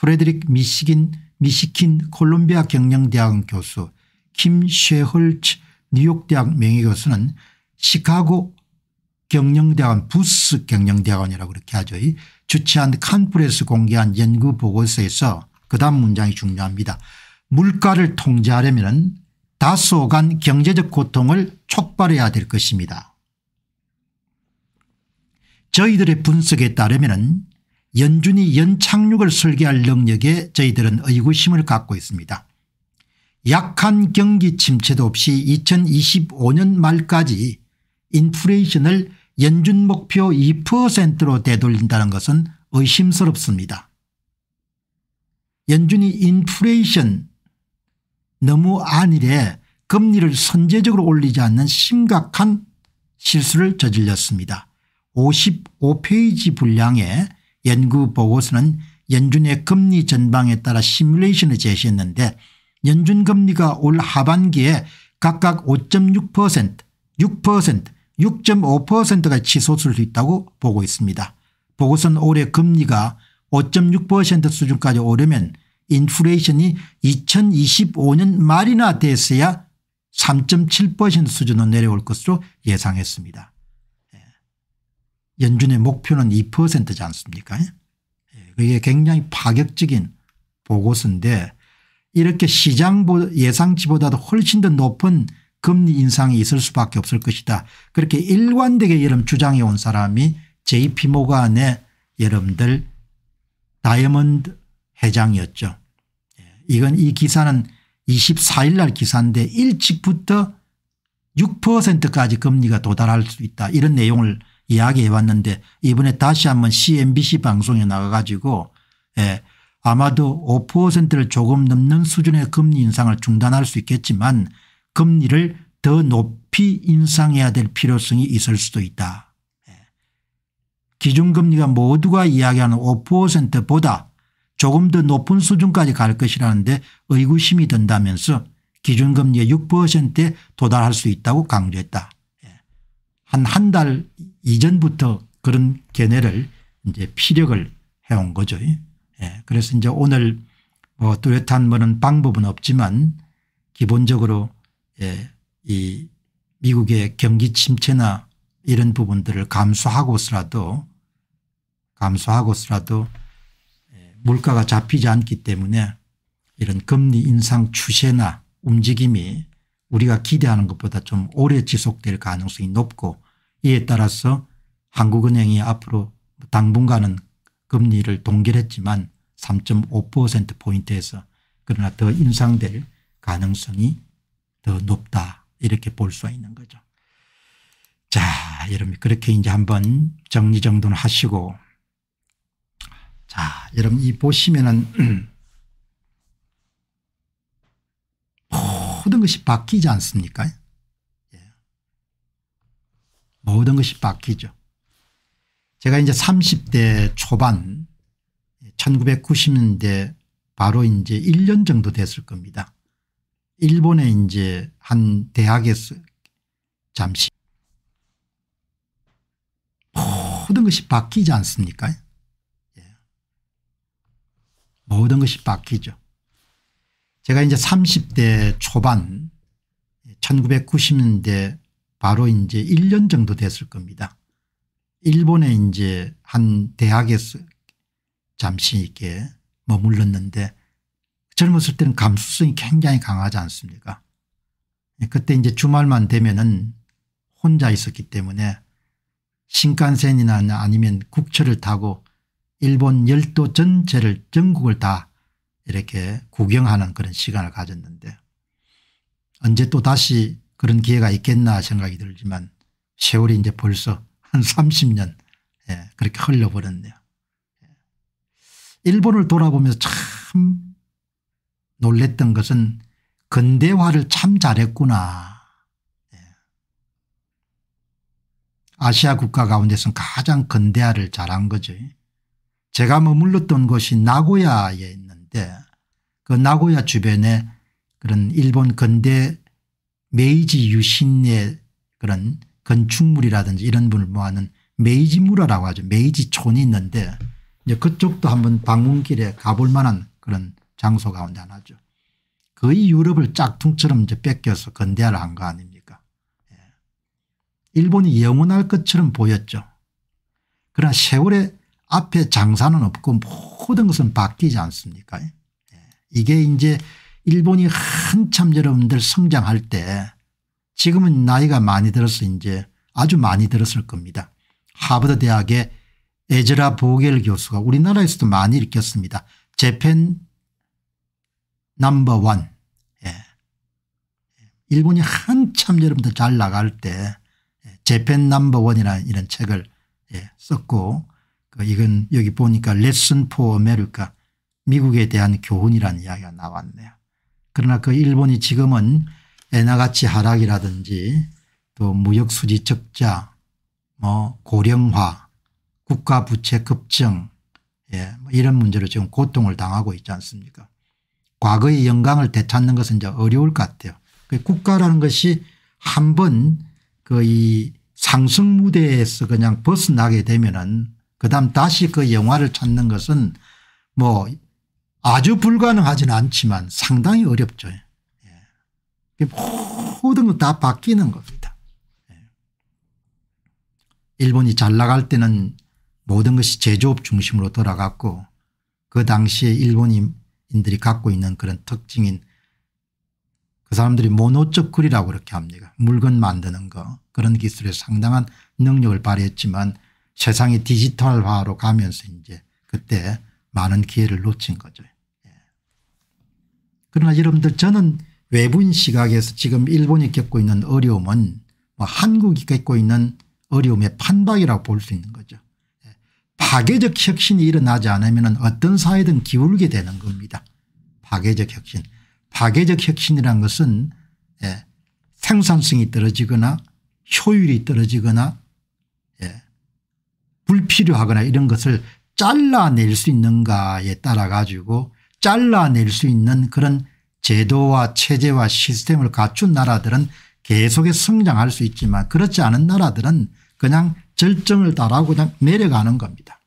프레드릭 미시긴 미시킨 콜롬비아 경영대학원 교수, 김쉐헐츠 뉴욕대학 명예교수는 시카고 경영대학원 부스 경영대학원이라고 그렇게 하죠. 주최한 칸프레스 공개한 연구 보고서에서 그 다음 문장이 중요합니다. 물가를 통제하려면 다소간 경제적 고통을 촉발해야 될 것입니다. 저희들의 분석에 따르면 연준이 연착륙을 설계할 능력에 저희들은 의구심을 갖고 있습니다. 약한 경기 침체도 없이 2025년 말까지 인플레이션을 연준 목표 2%로 되돌린다는 것은 의심스럽습니다. 연준이 인플레이션 너무 안일에 금리를 선제적으로 올리지 않는 심각한 실수를 저질렀습니다. 55페이지 분량의 연구 보고서는 연준의 금리 전방에 따라 시뮬레이션을 제시했는데 연준 금리가 올 하반기에 각각 5.6% 6% 6.5%가 치솟을 수 있다고 보고 있습니다. 보고서는 올해 금리가 5.6% 수준까지 오르면 인플레이션이 2025년 말이나 됐어야 3.7% 수준으로 내려올 것으로 예상했습니다. 연준의 목표는 2%지 않습니까? 예? 그게 굉장히 파격적인 보고서인데 이렇게 시장 예상치보다도 훨씬 더 높은 금리 인상이 있을 수밖에 없을 것이다. 그렇게 일관되게 여름 주장해 온 사람이 JP 모간의 여러분들 다이아몬드 회장이었죠. 예, 이건 이 기사는 24일 날 기사인데 일찍부터 6%까지 금리가 도달할 수 있다 이런 내용을 이야기해 왔는데 이번에 다시 한번 CNBC 방송에 나가 가지고 예, 아마도 5%를 조금 넘는 수준의 금리 인상을 중단할 수 있겠지만 금리를 더 높이 인상해야 될 필요성이 있을 수도 있다. 예. 기준금리가 모두가 이야기하는 5%보다 조금 더 높은 수준까지 갈 것이라는데 의구심이 든다면서 기준금리의 6%에 도달할 수 있다고 강조했다. 예. 한한달 이전부터 그런 견해를 이제 피력을 해온 거죠. 예. 그래서 이제 오늘 뭐 뚜렷한 뭐는 방법은 없지만 기본적으로 예. 이 미국의 경기 침체나 이런 부분들을 감수하고서라도 감수하고서라도 예, 물가가 잡히지 않기 때문에 이런 금리 인상 추세나 움직임이 우리가 기대하는 것보다 좀 오래 지속될 가능성이 높고 이에 따라서 한국은행이 앞으로 당분간은 금리를 동결했지만 3.5%포인트에서 그러나 더 인상될 가능성이 더 높다 이렇게 볼 수가 있는 거죠. 자 여러분 그렇게 이제 한번 정리정돈 하시고 자 여러분 이 보시면은 [CLEARS THROAT] 모든 것이 바뀌지 않습니까 모든 것이 바뀌죠. 제가 이제 30대 초반 1990년대 바로 이제 1년 정도 됐을 겁니다. 일본의 이제 한 대학에서 잠시 모든 것이 바뀌지 않습니까? 예. 모든 것이 바뀌죠. 제가 이제 30대 초반 1990년대 바로 이제 1년 정도 됐을 겁니다. 일본에 이제 한 대학에서 잠시 이렇게 머물렀는데 젊었을 때는 감수성이 굉장히 강하지 않습니까? 예, 그때 이제 주말만 되면은 혼자 있었기 때문에 신칸센이나 아니면 국철을 타고 일본 열도 전체를 전국을 다 이렇게 구경하는 그런 시간을 가졌는데 언제 또 다시 그런 기회가 있겠나 생각이 들지만 세월이 이제 벌써 한 30년 예, 그렇게 흘러버렸네요. 예. 일본을 돌아보면서 참 놀랬던 것은 근대화를 참 잘했구나. 예. 아시아 국가 가운데서 는 가장 근대화를 잘한 거죠. 제가 머물렀던 곳이 나고야에 있는데 그 나고야 주변에 그런 일본 근대 메이지 유신의 그런 건축물이라든지 이런 분을 모아는 메이지 무라라고 하죠. 메이지 촌이 있는데 이제 그쪽도 한번 방문길에 가볼 만한 그런 장소 가운데 하나죠. 거의 유럽을 짝퉁처럼 이제 뺏겨서 건대화를 한 거 아닙니까. 예. 일본이 영원할 것처럼 보였죠. 그러나 세월의 앞에 장사는 없고 모든 것은 바뀌지 않습니까. 예. 이게 이제 일본이 한참 여러분들 성장할 때 지금은 나이가 많이 들어서 이제 아주 많이 들었을 겁니다. 하버드 대학의 에즈라 보겔 교수가 우리나라에서도 많이 읽혔습니다. 재팬 넘버원 예. 일본이 한참 여러분들 잘 나갈 때 재팬 넘버원이라는 이런 책을 예, 썼고 그 이건 여기 보니까 레슨 포 메르카 미국에 대한 교훈이라는 이야기가 나왔네요. 그러나 그 일본이 지금은 엔화가치 하락이라든지 또 무역수지 적자 뭐 고령화 국가 부채 급증 예, 뭐 이런 문제로 지금 고통을 당하고 있지 않습니까 과거의 영광을 되찾는 것은 이제 어려울 것 같아요. 그 국가라는 것이 한번그 이 상승 무대에서 그냥 벗어나게 되면은 그다음 다시 그 영화를 찾는 것은 뭐 아주 불가능하진 않지만 상당히 어렵죠. 예. 예. 모든 것 다 바뀌는 겁니다. 예. 일본이 잘 나갈 때는 모든 것이 제조업 중심으로 돌아갔고 그 당시에 일본인들이 갖고 있는 그런 특징인 그 사람들이 모노적 글이라고 그렇게 합니다. 물건 만드는 거 그런 기술에 상당한 능력을 발휘했지만 세상이 디지털화로 가면서 이제 그때 많은 기회를 놓친 거죠. 그러나 여러분들 저는 외부인 시각에서 지금 일본이 겪고 있는 어려움은 뭐 한국이 겪고 있는 어려움의 판박이라고 볼 수 있는 거죠. 예. 파괴적 혁신이 일어나지 않으면 어떤 사회든 기울게 되는 겁니다. 파괴적 혁신. 파괴적 혁신이란 것은 예, 생산성이 떨어지거나 효율이 떨어지거나 예, 불필요하거나 이런 것을 잘라낼 수 있는가에 따라 가지고 잘라낼 수 있는 그런 제도와 체제와 시스템을 갖춘 나라들은 계속해서 성장할 수 있지만 그렇지 않은 나라들은 그냥 절정을 따하고 그냥 내려가는 겁니다.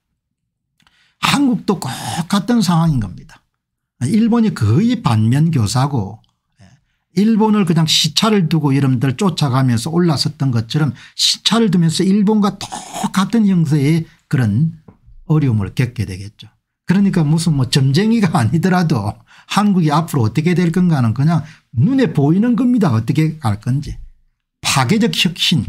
한국도 똑 같은 상황인 겁니다. 일본이 거의 반면교사고 일본을 그냥 시차를 두고 여러분들 쫓아가면서 올라섰던 것처럼 시차를 두면서 일본과 똑같은 형세의 그런 어려움을 겪게 되겠죠. 그러니까 무슨 뭐 점쟁이가 [LAUGHS] 아니더라도 한국이 앞으로 어떻게 될 건가는 그냥 눈에 보이는 겁니다. 어떻게 갈 건지. 파괴적 혁신.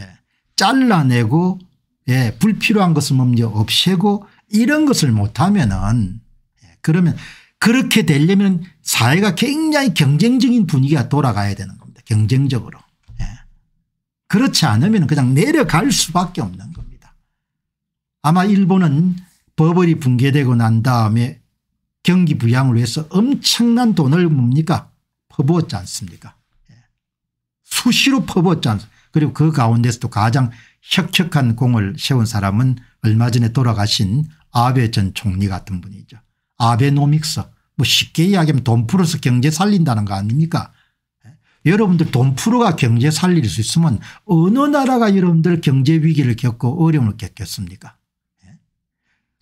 예. 잘라내고 예. 불필요한 것을 먼저 없애고 이런 것을 못하면은 예. 그러면 그렇게 되려면 사회가 굉장히 경쟁적인 분위기가 돌아가야 되는 겁니다. 경쟁적으로. 예. 그렇지 않으면 그냥 내려갈 수밖에 없는 겁니다. 아마 일본은 버블이 붕괴되고 난 다음에 경기 부양을 위해서 엄청난 돈을 뭡니까 퍼부었지 않습니까 예. 수시로 퍼부었지 않습니까 그리고 그 가운데서도 가장 혁혁한 공을 세운 사람은 얼마 전에 돌아가신 아베 전 총리 같은 분이죠. 아베노믹스 뭐 쉽게 이야기하면 돈 풀어서 경제 살린다는 거 아닙니까 예. 여러분들 돈 풀어가 경제 살릴 수 있으면 어느 나라가 여러분들 경제 위기를 겪고 어려움을 겪겠습니까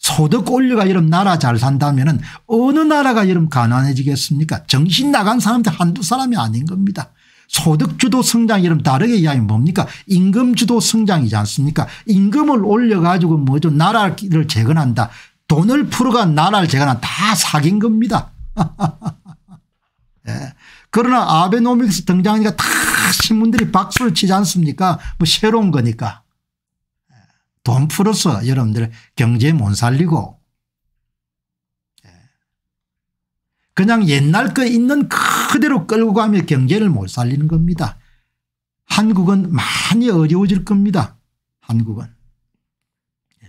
소득 올려가 이런 나라 잘 산다면 은 어느 나라가 이런 가난해지겠습니까 정신 나간 사람들 한두 사람이 아닌 겁니다. 소득주도 성장 이름 다르게 이야기하면 뭡니까 임금주도 성장이지 않습니까 임금을 올려가지고 뭐죠 나라를 재건한다 돈을 풀어간 나라를 재건한 다다사귄 겁니다. [LAUGHS] 예. 그러나 아베노믹스 등장하니까 다 신문들이 박수를 치지 않습니까 뭐 새로운 거니까 돈 풀어서 여러분들 경제 못 살리고 예. 그냥 옛날 거 있는 그대로 끌고 가며 경제를 못 살리는 겁니다. 한국은 많이 어려워질 겁니다. 한국은. 예.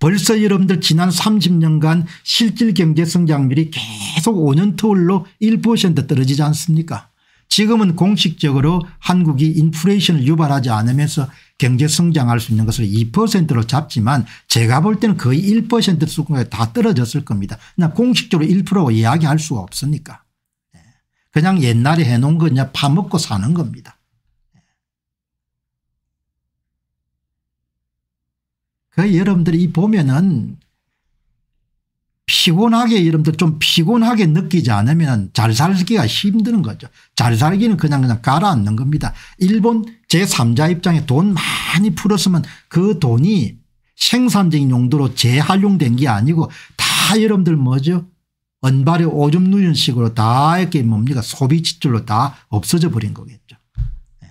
벌써 여러분들 지난 30년간 실질 경제 성장률이 계속 5년 터울로 1% 떨어지지 않습니까 지금은 공식적으로 한국이 인플레이션을 유발하지 않으면서 경제 성장할 수 있는 것을 2%로 잡지만 제가 볼 때는 거의 1% 수준까지 다 떨어졌을 겁니다. 그냥 공식적으로 1% 이야기할 수가 없으니까. 예. 그냥 옛날에 해놓은 거 그냥 파먹고 사는 겁니다. 예. 그 여러분들이 이 보면은 피곤하게 여러분들 좀 피곤하게 느끼지 않으면 잘 살기가 힘드는 거죠. 잘 살기는 그냥 그냥 가라앉는 겁니다. 일본 제3자 입장에 돈 많이 풀었으면 그 돈이 생산적인 용도로 재활용된 게 아니고 다 여러분들 뭐죠 언발에 오줌 누는 식으로 다 이렇게 뭡니까 소비 지출로 다 없어져 버린 거겠죠. 예.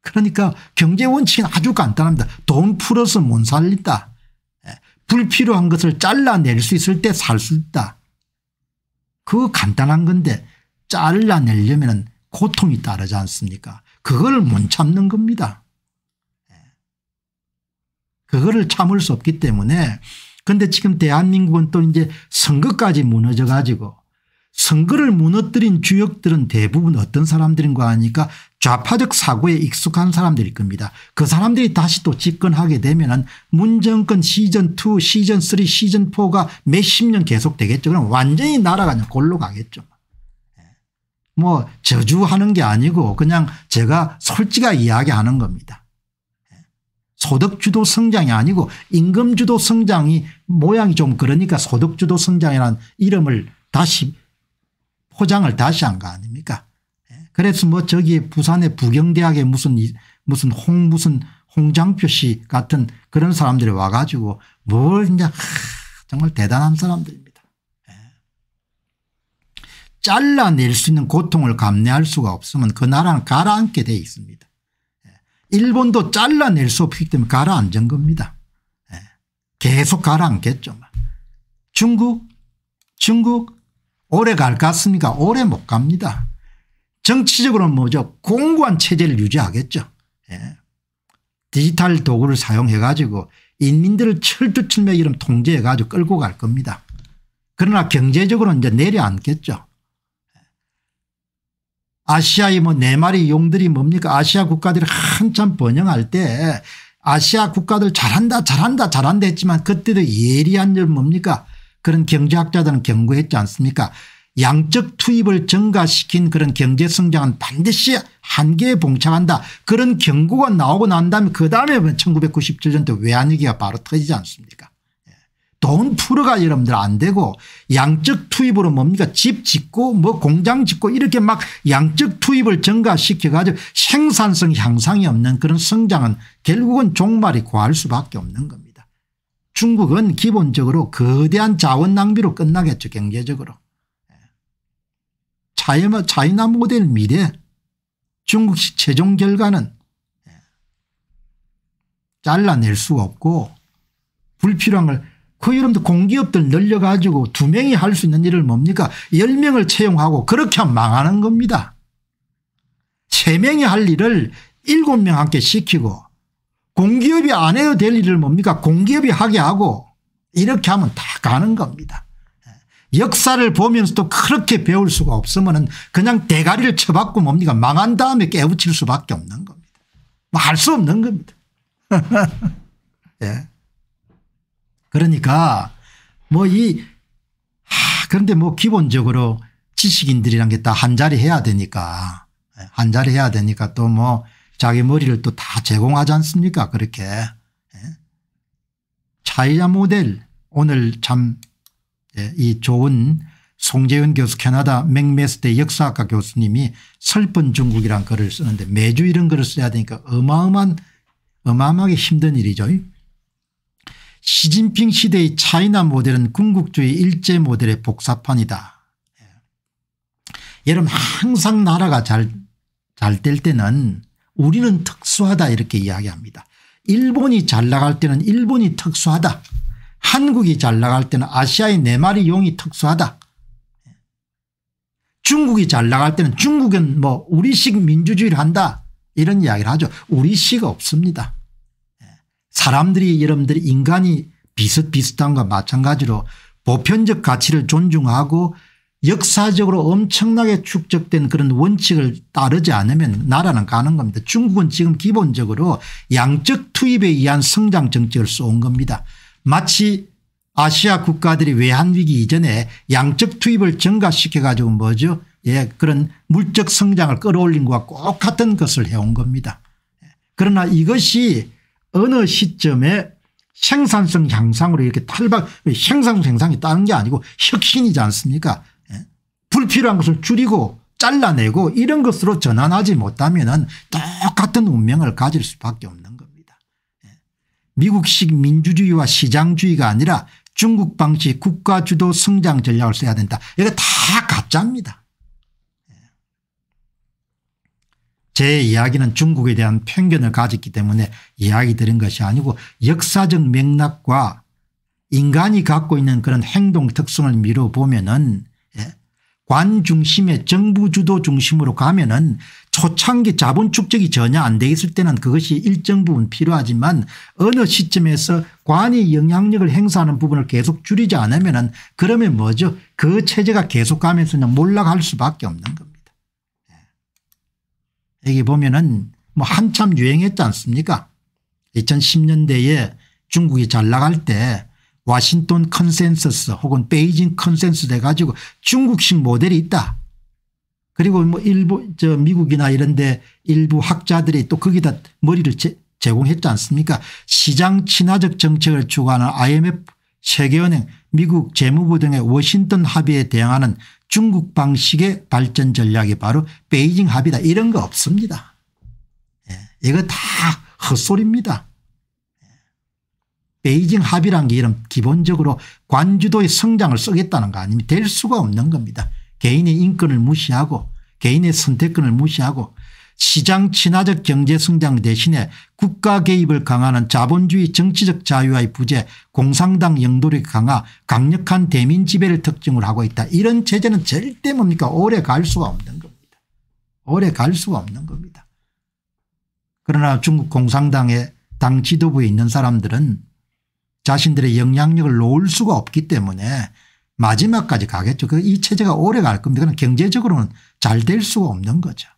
그러니까 경제 원칙은 아주 간단합니다. 돈 풀어서 못 살린다. 예. 불필요한 것을 잘라낼 수 있을 때 살 수 있다. 그 간단한 건데 잘라내려면 고통이 따르지 않습니까 그걸 못 참는 겁니다. 예. 그거를 참을 수 없기 때문에 근데 지금 대한민국은 또 이제 선거까지 무너져 가지고 선거를 무너뜨린 주역들은 대부분 어떤 사람들인가 하니까 좌파적 사고에 익숙한 사람들일 겁니다. 그 사람들이 다시 또 집권하게 되면 은 문정권 시즌2 시즌3 시즌4가 몇 십 년 계속되겠죠. 그럼 완전히 나라가 골로 가겠죠. 뭐 저주하는 게 아니고 그냥 제가 솔직하게 이야기하는 겁니다. 소득주도 성장이 아니고 임금주도 성장이 모양이 좀 그러니까 소득주도 성장이라는 이름을 다시 포장을 다시 한 거 아닙니까 그래서 뭐 저기 부산의 부경대학에 무슨 무슨 홍 무슨 홍장표 씨 같은 그런 사람들이 와가지고 뭘 이제 정말 대단한 사람들입니다. 잘라낼 수 있는 고통을 감내할 수가 없으면 그 나라는 가라앉게 돼 있습니다. 예. 일본도 잘라낼 수 없기 때문에 가라앉은 겁니다. 예. 계속 가라앉겠죠. 중국 중국 오래 갈 것 같습니까 오래 못 갑니다. 정치적으로는 뭐죠 공고한 체제를 유지하겠죠. 예. 디지털 도구를 사용해 가지고 인민들을 철두철미 이름 통제해 가지고 끌고 갈 겁니다. 그러나 경제적으로는 이제 내려앉겠죠. 아시아의 뭐 네 마리 용들이 뭡니까 아시아 국가들이 한참 번영할 때 아시아 국가들 잘한다 잘한다 잘한다 했지만 그때도 예리한 점 뭡니까 그런 경제학자들은 경고했지 않습니까 양적 투입을 증가시킨 그런 경제 성장은 반드시 한계에 봉착한다 그런 경고가 나오고 난 다음에 그 다음에 1997년 뭐 도 외환위기가 바로 터지지 않습니까 돈 풀어가 여러분들 안 되고 양적 투입으로 뭡니까 집 짓고 뭐 공장 짓고 이렇게 막 양적 투입을 증가시켜 가지고 생산성 향상이 없는 그런 성장은 결국은 종말이 고할 수밖에 없는 겁니다. 중국은 기본적으로 거대한 자원 낭비로 끝나겠죠 경제적으로. 차이나, 예. 차이나 모델 미래 중국식 최종 결과는 예. 잘라낼 수 없고 불필요한 걸그 이름도 공기업들 늘려가지고 두 명이 할 수 있는 일을 뭡니까 10명을 채용하고 그렇게 하면 망하는 겁니다. 세 명이 할 일을 일곱 명 함께 시키고 공기업이 안 해도 될 일을 뭡니까 공기업이 하게 하고 이렇게 하면 다 가는 겁니다. 역사를 보면서도 그렇게 배울 수가 없으면 그냥 대가리를 쳐박고 뭡니까 망한 다음에 깨우칠 수밖에 없는 겁니다. 뭐할수 없는 겁니다. [LAUGHS] 예. 그러니까 뭐 이 아, 그런데 뭐 기본적으로 지식인들이란 게 다 한 자리 해야 되니까 한 자리 해야 되니까 예, 또뭐 자기 머리를 또 다 제공하지 않습니까 그렇게 예. 차이자 모델 오늘 참이 예, 좋은 송재윤 교수 캐나다 맥메스대 역사학과 교수님이 설번 중국이란 글을 쓰는데 매주 이런 글을 써야 되니까 어마어마한 어마어마하게 힘든 일이죠. 시진핑 시대의 차이나 모델은 궁극주의 일제 모델의 복사판이다. 예. 여러분 항상 나라가 잘 잘 될 때는 우리는 특수하다 이렇게 이야기합니다. 일본이 잘 나갈 때는 일본이 특수하다. 한국이 잘 나갈 때는 아시아의 네 마리 용이 특수하다. 중국이 잘 나갈 때는 중국은 뭐 우리식 민주주의를 한다 이런 이야기를 하죠. 우리식 없습니다. 사람들이 여러분들이 인간이 비슷비슷한 것 마찬가지로 보편적 가치를 존중하고 역사적으로 엄청나게 축적된 그런 원칙을 따르지 않으면 나라는 가는 겁니다. 중국은 지금 기본적으로 양적 투입에 의한 성장 정책을 쏘은 겁니다. 마치 아시아 국가들이 외환위기 이전에 양적 투입을 증가시켜 가지고 뭐죠 예 그런 물적 성장을 끌어올린 것과 똑같은 것을 해온 겁니다. 그러나 이것이 어느 시점에 생산성 향상으로 이렇게 탈박 생산성 향상이 따는 게 아니고 혁신이지 않습니까 예? 불필요한 것을 줄이고 잘라내고 이런 것으로 전환하지 못하면 똑같은 운명을 가질 수밖에 없는 겁니다. 예. 미국식 민주주의와 시장주의가 아니라 중국 방식 국가주도 성장 전략을 써야 된다. 이거 다 가짜입니다. 제 이야기는 중국에 대한 편견을 가졌기 때문에 이야기 드린 것이 아니고 역사적 맥락과 인간이 갖고 있는 그런 행동 특성을 미뤄보면 은관 예, 중심의 정부 주도 중심으로 가면 은 초창기 자본 축적이 전혀 안 돼 있을 때는 그것이 일정 부분 필요하지만 어느 시점에서 관이 영향력을 행사하는 부분을 계속 줄이지 않으면 은 그러면 뭐죠 그 체제가 계속 가면서 몰락할 수밖에 없는 겁니다. 여기 보면은 뭐 한참 유행했지 않습니까 2010년대에 중국이 잘 나갈 때 와싱턴 컨센서스 혹은 베이징 컨센서스 돼가지고 중국식 모델이 있다. 그리고 뭐 일부 저 미국이나 이런데 일부 학자들이 또 거기다 머리를 제, 공했지 않습니까 시장 친화적 정책을 추구하는 IMF 세계은행 미국 재무부 등의 워싱턴 합의에 대응하는 중국 방식의 발전 전략이 바로 베이징 합의다 이런 거 없습니다. 예. 이거 다 헛소리입니다. 예. 베이징 합의란 게 이런 기본적으로 관주도의 성장을 쓰겠다는 거 아니면 될 수가 없는 겁니다. 개인의 인권을 무시하고 개인의 선택권을 무시하고 시장 친화적 경제 성장 대신에 국가 개입을 강화하는 자본주의 정치적 자유와의 부재 공산당 영도력 강화 강력한 대민 지배를 특징으로 하고 있다. 이런 체제는 절대 뭡니까 오래 갈 수가 없는 겁니다. 오래 갈 수가 없는 겁니다. 그러나 중국 공산당의 당 지도부에 있는 사람들은 자신들의 영향력을 놓을 수가 없기 때문에 마지막까지 가겠죠. 그 이 체제가 오래 갈 겁니다. 그럼 경제적으로는 잘 될 수가 없는 거죠.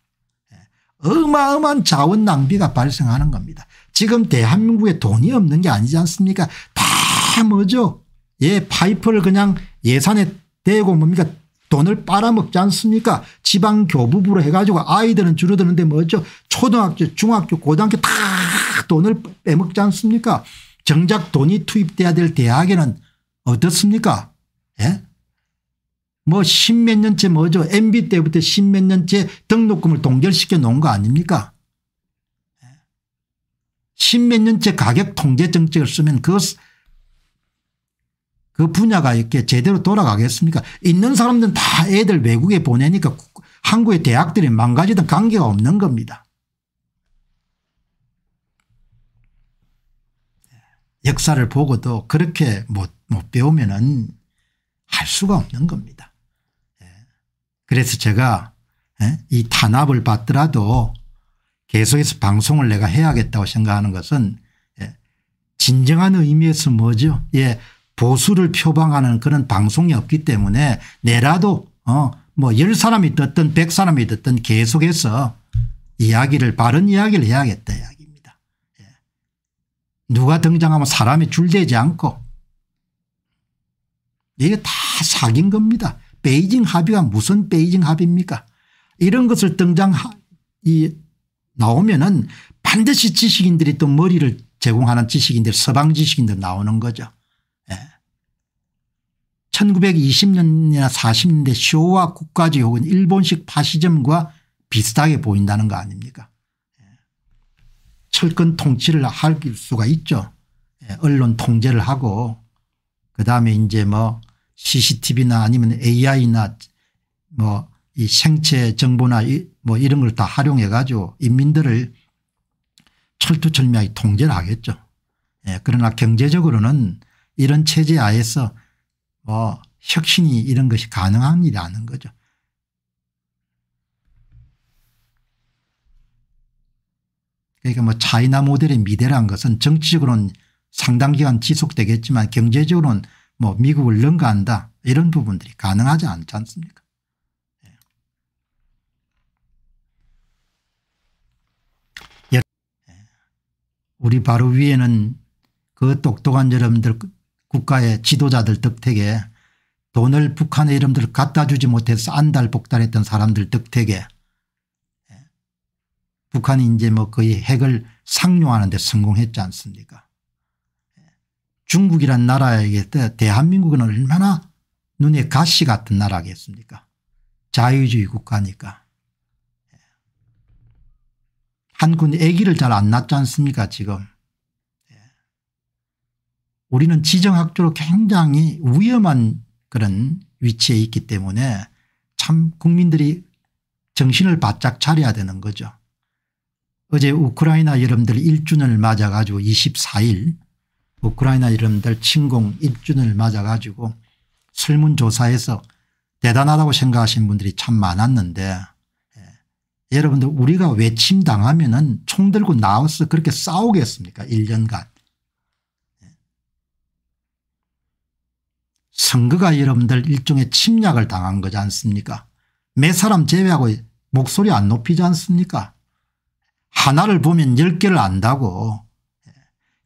어마어마한 자원 낭비가 발생하는 겁니다. 지금 대한민국에 돈이 없는 게 아니지 않습니까 다 뭐죠 예 파이프를 그냥 예산에 대고 뭡니까 돈을 빨아먹지 않습니까 지방교부부로 해가지고 아이들은 줄어드는데 뭐죠 초등학교 중학교 고등학교 다 돈을 빼먹지 않습니까 정작 돈이 투입돼야 될 대학에는 어떻습니까 예? 뭐 십몇 년째 뭐죠 MB 때부터 십몇 년째 등록금을 동결시켜 놓은 거 아닙니까 예. 십몇 년째 가격 통제 정책을 쓰면 그, 그 분야가 이렇게 제대로 돌아가겠습니까 있는 사람들은 다 애들 외국에 보내니까 한국의 대학들이 망가지던 관계가 없는 겁니다. 예. 역사를 보고도 그렇게 못, 못 배우면 할 수가 없는 겁니다. 그래서 제가 예, 이 탄압을 받더라도 계속해서 방송을 내가 해야겠다고 생각하는 것은 예, 진정한 의미에서 뭐죠? 예, 보수를 표방하는 그런 방송이 없기 때문에 내라도 어, 뭐열 사람이 듣든 백 사람이 듣든 계속해서 이야기를 바른 이야기를 해야겠다 이야기입니다. 예. 누가 등장하면 사람이 줄대지 않고 이게 다 사기인 겁니다. 베이징 합의가 무슨 베이징 합의입니까 이런 것을 등장 이 나오면은 반드시 지식인들이 또 머리를 제공하는 지식인들 서방 지식인들 나오는 거죠. 예. 1920년이나 40년대 쇼와 국가주의 혹은 일본식 파시즘과 비슷하게 보인다는 거 아닙니까 예. 철권 통치를 할 수가 있죠. 예. 언론 통제를 하고 그다음에 이제 뭐 CCTV나 아니면 AI나 뭐 이 생체 정보나 뭐 이런 걸 다 활용해 가지고 인민들을 철두철미하게 통제를 하겠죠. 예, 그러나 경제적으로는 이런 체제 하에서 뭐 혁신이 이런 것이 가능한 일이 아닌 거죠. 그러니까 뭐 차이나 모델의 미래란 것은 정치적으로는 상당 기간 지속되겠지만 경제적으로는 뭐 미국을 능가한다 이런 부분들이 가능하지 않지 않습니까? 예. 예. 우리 바로 위에는 그 똑똑한 여러분들 국가의 지도자들 덕택에 돈을 북한의 이름들 갖다 주지 못해서 안달복달했던 사람들 덕택에 예. 북한이 이제 뭐 거의 핵을 상용하는 데 성공했지 않습니까 중국이란 나라에게 대한민국은 얼마나 눈에 가시 같은 나라겠습니까 자유주의 국가니까. 예. 한군 애기를 잘 안 낳지 않습니까 지금. 예. 우리는 지정학적으로 굉장히 위험한 그런 위치에 있기 때문에 참 국민들이 정신을 바짝 차려야 되는 거죠. 어제 우크라이나 여러분들 1주년을 맞아 가지고 24일 우크라이나 이름들 침공 입주년을 맞아 가지고 설문조사에서 대단하다고 생각하신 분들이 참 많았는데 예. 여러분들 우리가 외침당하면 은총 들고 나와서 그렇게 싸우겠습니까 1년간. 예. 선거가 여러분들 일종의 침략을 당한 거지 않습니까 매 사람 제외하고 목소리 안 높이지 않습니까 하나를 보면 10개를 안다고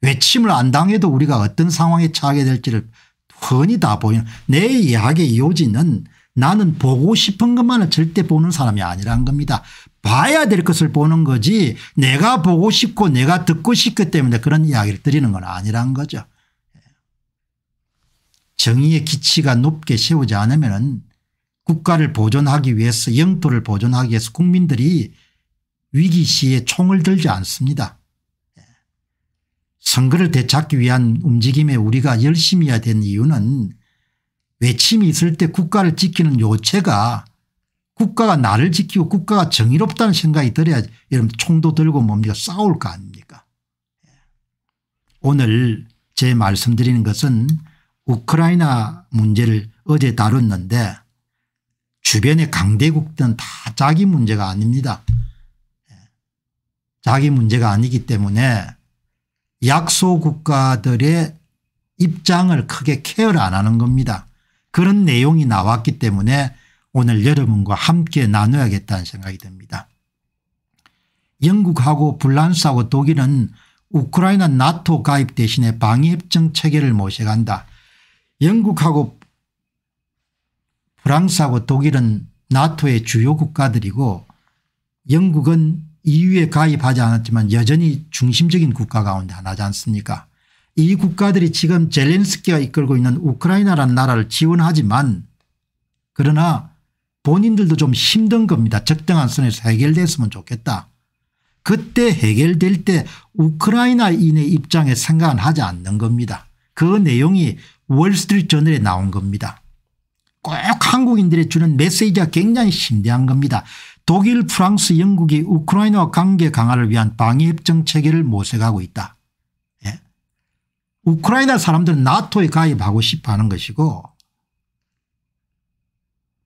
외침을 안 당해도 우리가 어떤 상황에 처하게 될지를 흔히다 보이는 내 이야기의 요지는 나는 보고 싶은 것만을 절대 보는 사람이 아니라는 겁니다. 봐야 될 것을 보는 거지 내가 보고 싶고 내가 듣고 싶기 때문에 그런 이야기를 드리는 건 아니란 거죠. 정의의 기치가 높게 세우지 않으면 국가를 보존하기 위해서 영토를 보존하기 위해서 국민들이 위기 시에 총을 들지 않습니다. 선거를 되찾기 위한 움직임에 우리가 열심히 해야 된 이유는 외침이 있을 때 국가를 지키는 요체가 국가가 나를 지키고 국가가 정의롭다는 생각이 들어야 여러분 총도 들고 뭡니까 싸울 거 아닙니까 오늘 제 말씀드리는 것은 우크라이나 문제를 어제 다뤘는데 주변의 강대국들은 다 자기 문제가 아닙니다. 예. 자기 문제가 아니기 때문에 약소 국가들의 입장을 크게 케어를 안 하는 겁니다. 그런 내용이 나왔기 때문에 오늘 여러분과 함께 나눠야겠다는 생각이 듭니다. 영국하고 불란스하고 독일은 우크라이나 나토 가입 대신에 방위협정 체계를 모색한다. 영국하고 프랑스하고 독일은 나토의 주요 국가들이고 영국은 EU에 가입하지 않았지만 여전히 중심적인 국가 가운데 하나지 않습니까 이 국가들이 지금 젤렌스키가 이끌고 있는 우크라이나라는 나라를 지원하지만 그러나 본인들도 좀 힘든 겁니다. 적당한 선에서 해결됐으면 좋겠다. 그때 해결될 때 우크라이나인의 입장에 생각은 하지 않는 겁니다. 그 내용이 월스트리트 저널에 나온 겁니다. 꼭 한국인들이 주는 메시지가 굉장히 신대한 겁니다. 독일 프랑스 영국이 우크라이나와 관계 강화를 위한 방위협정 체계를 모색하고 있다. 예. 우크라이나 사람들은 나토에 가입하고 싶어하는 것이고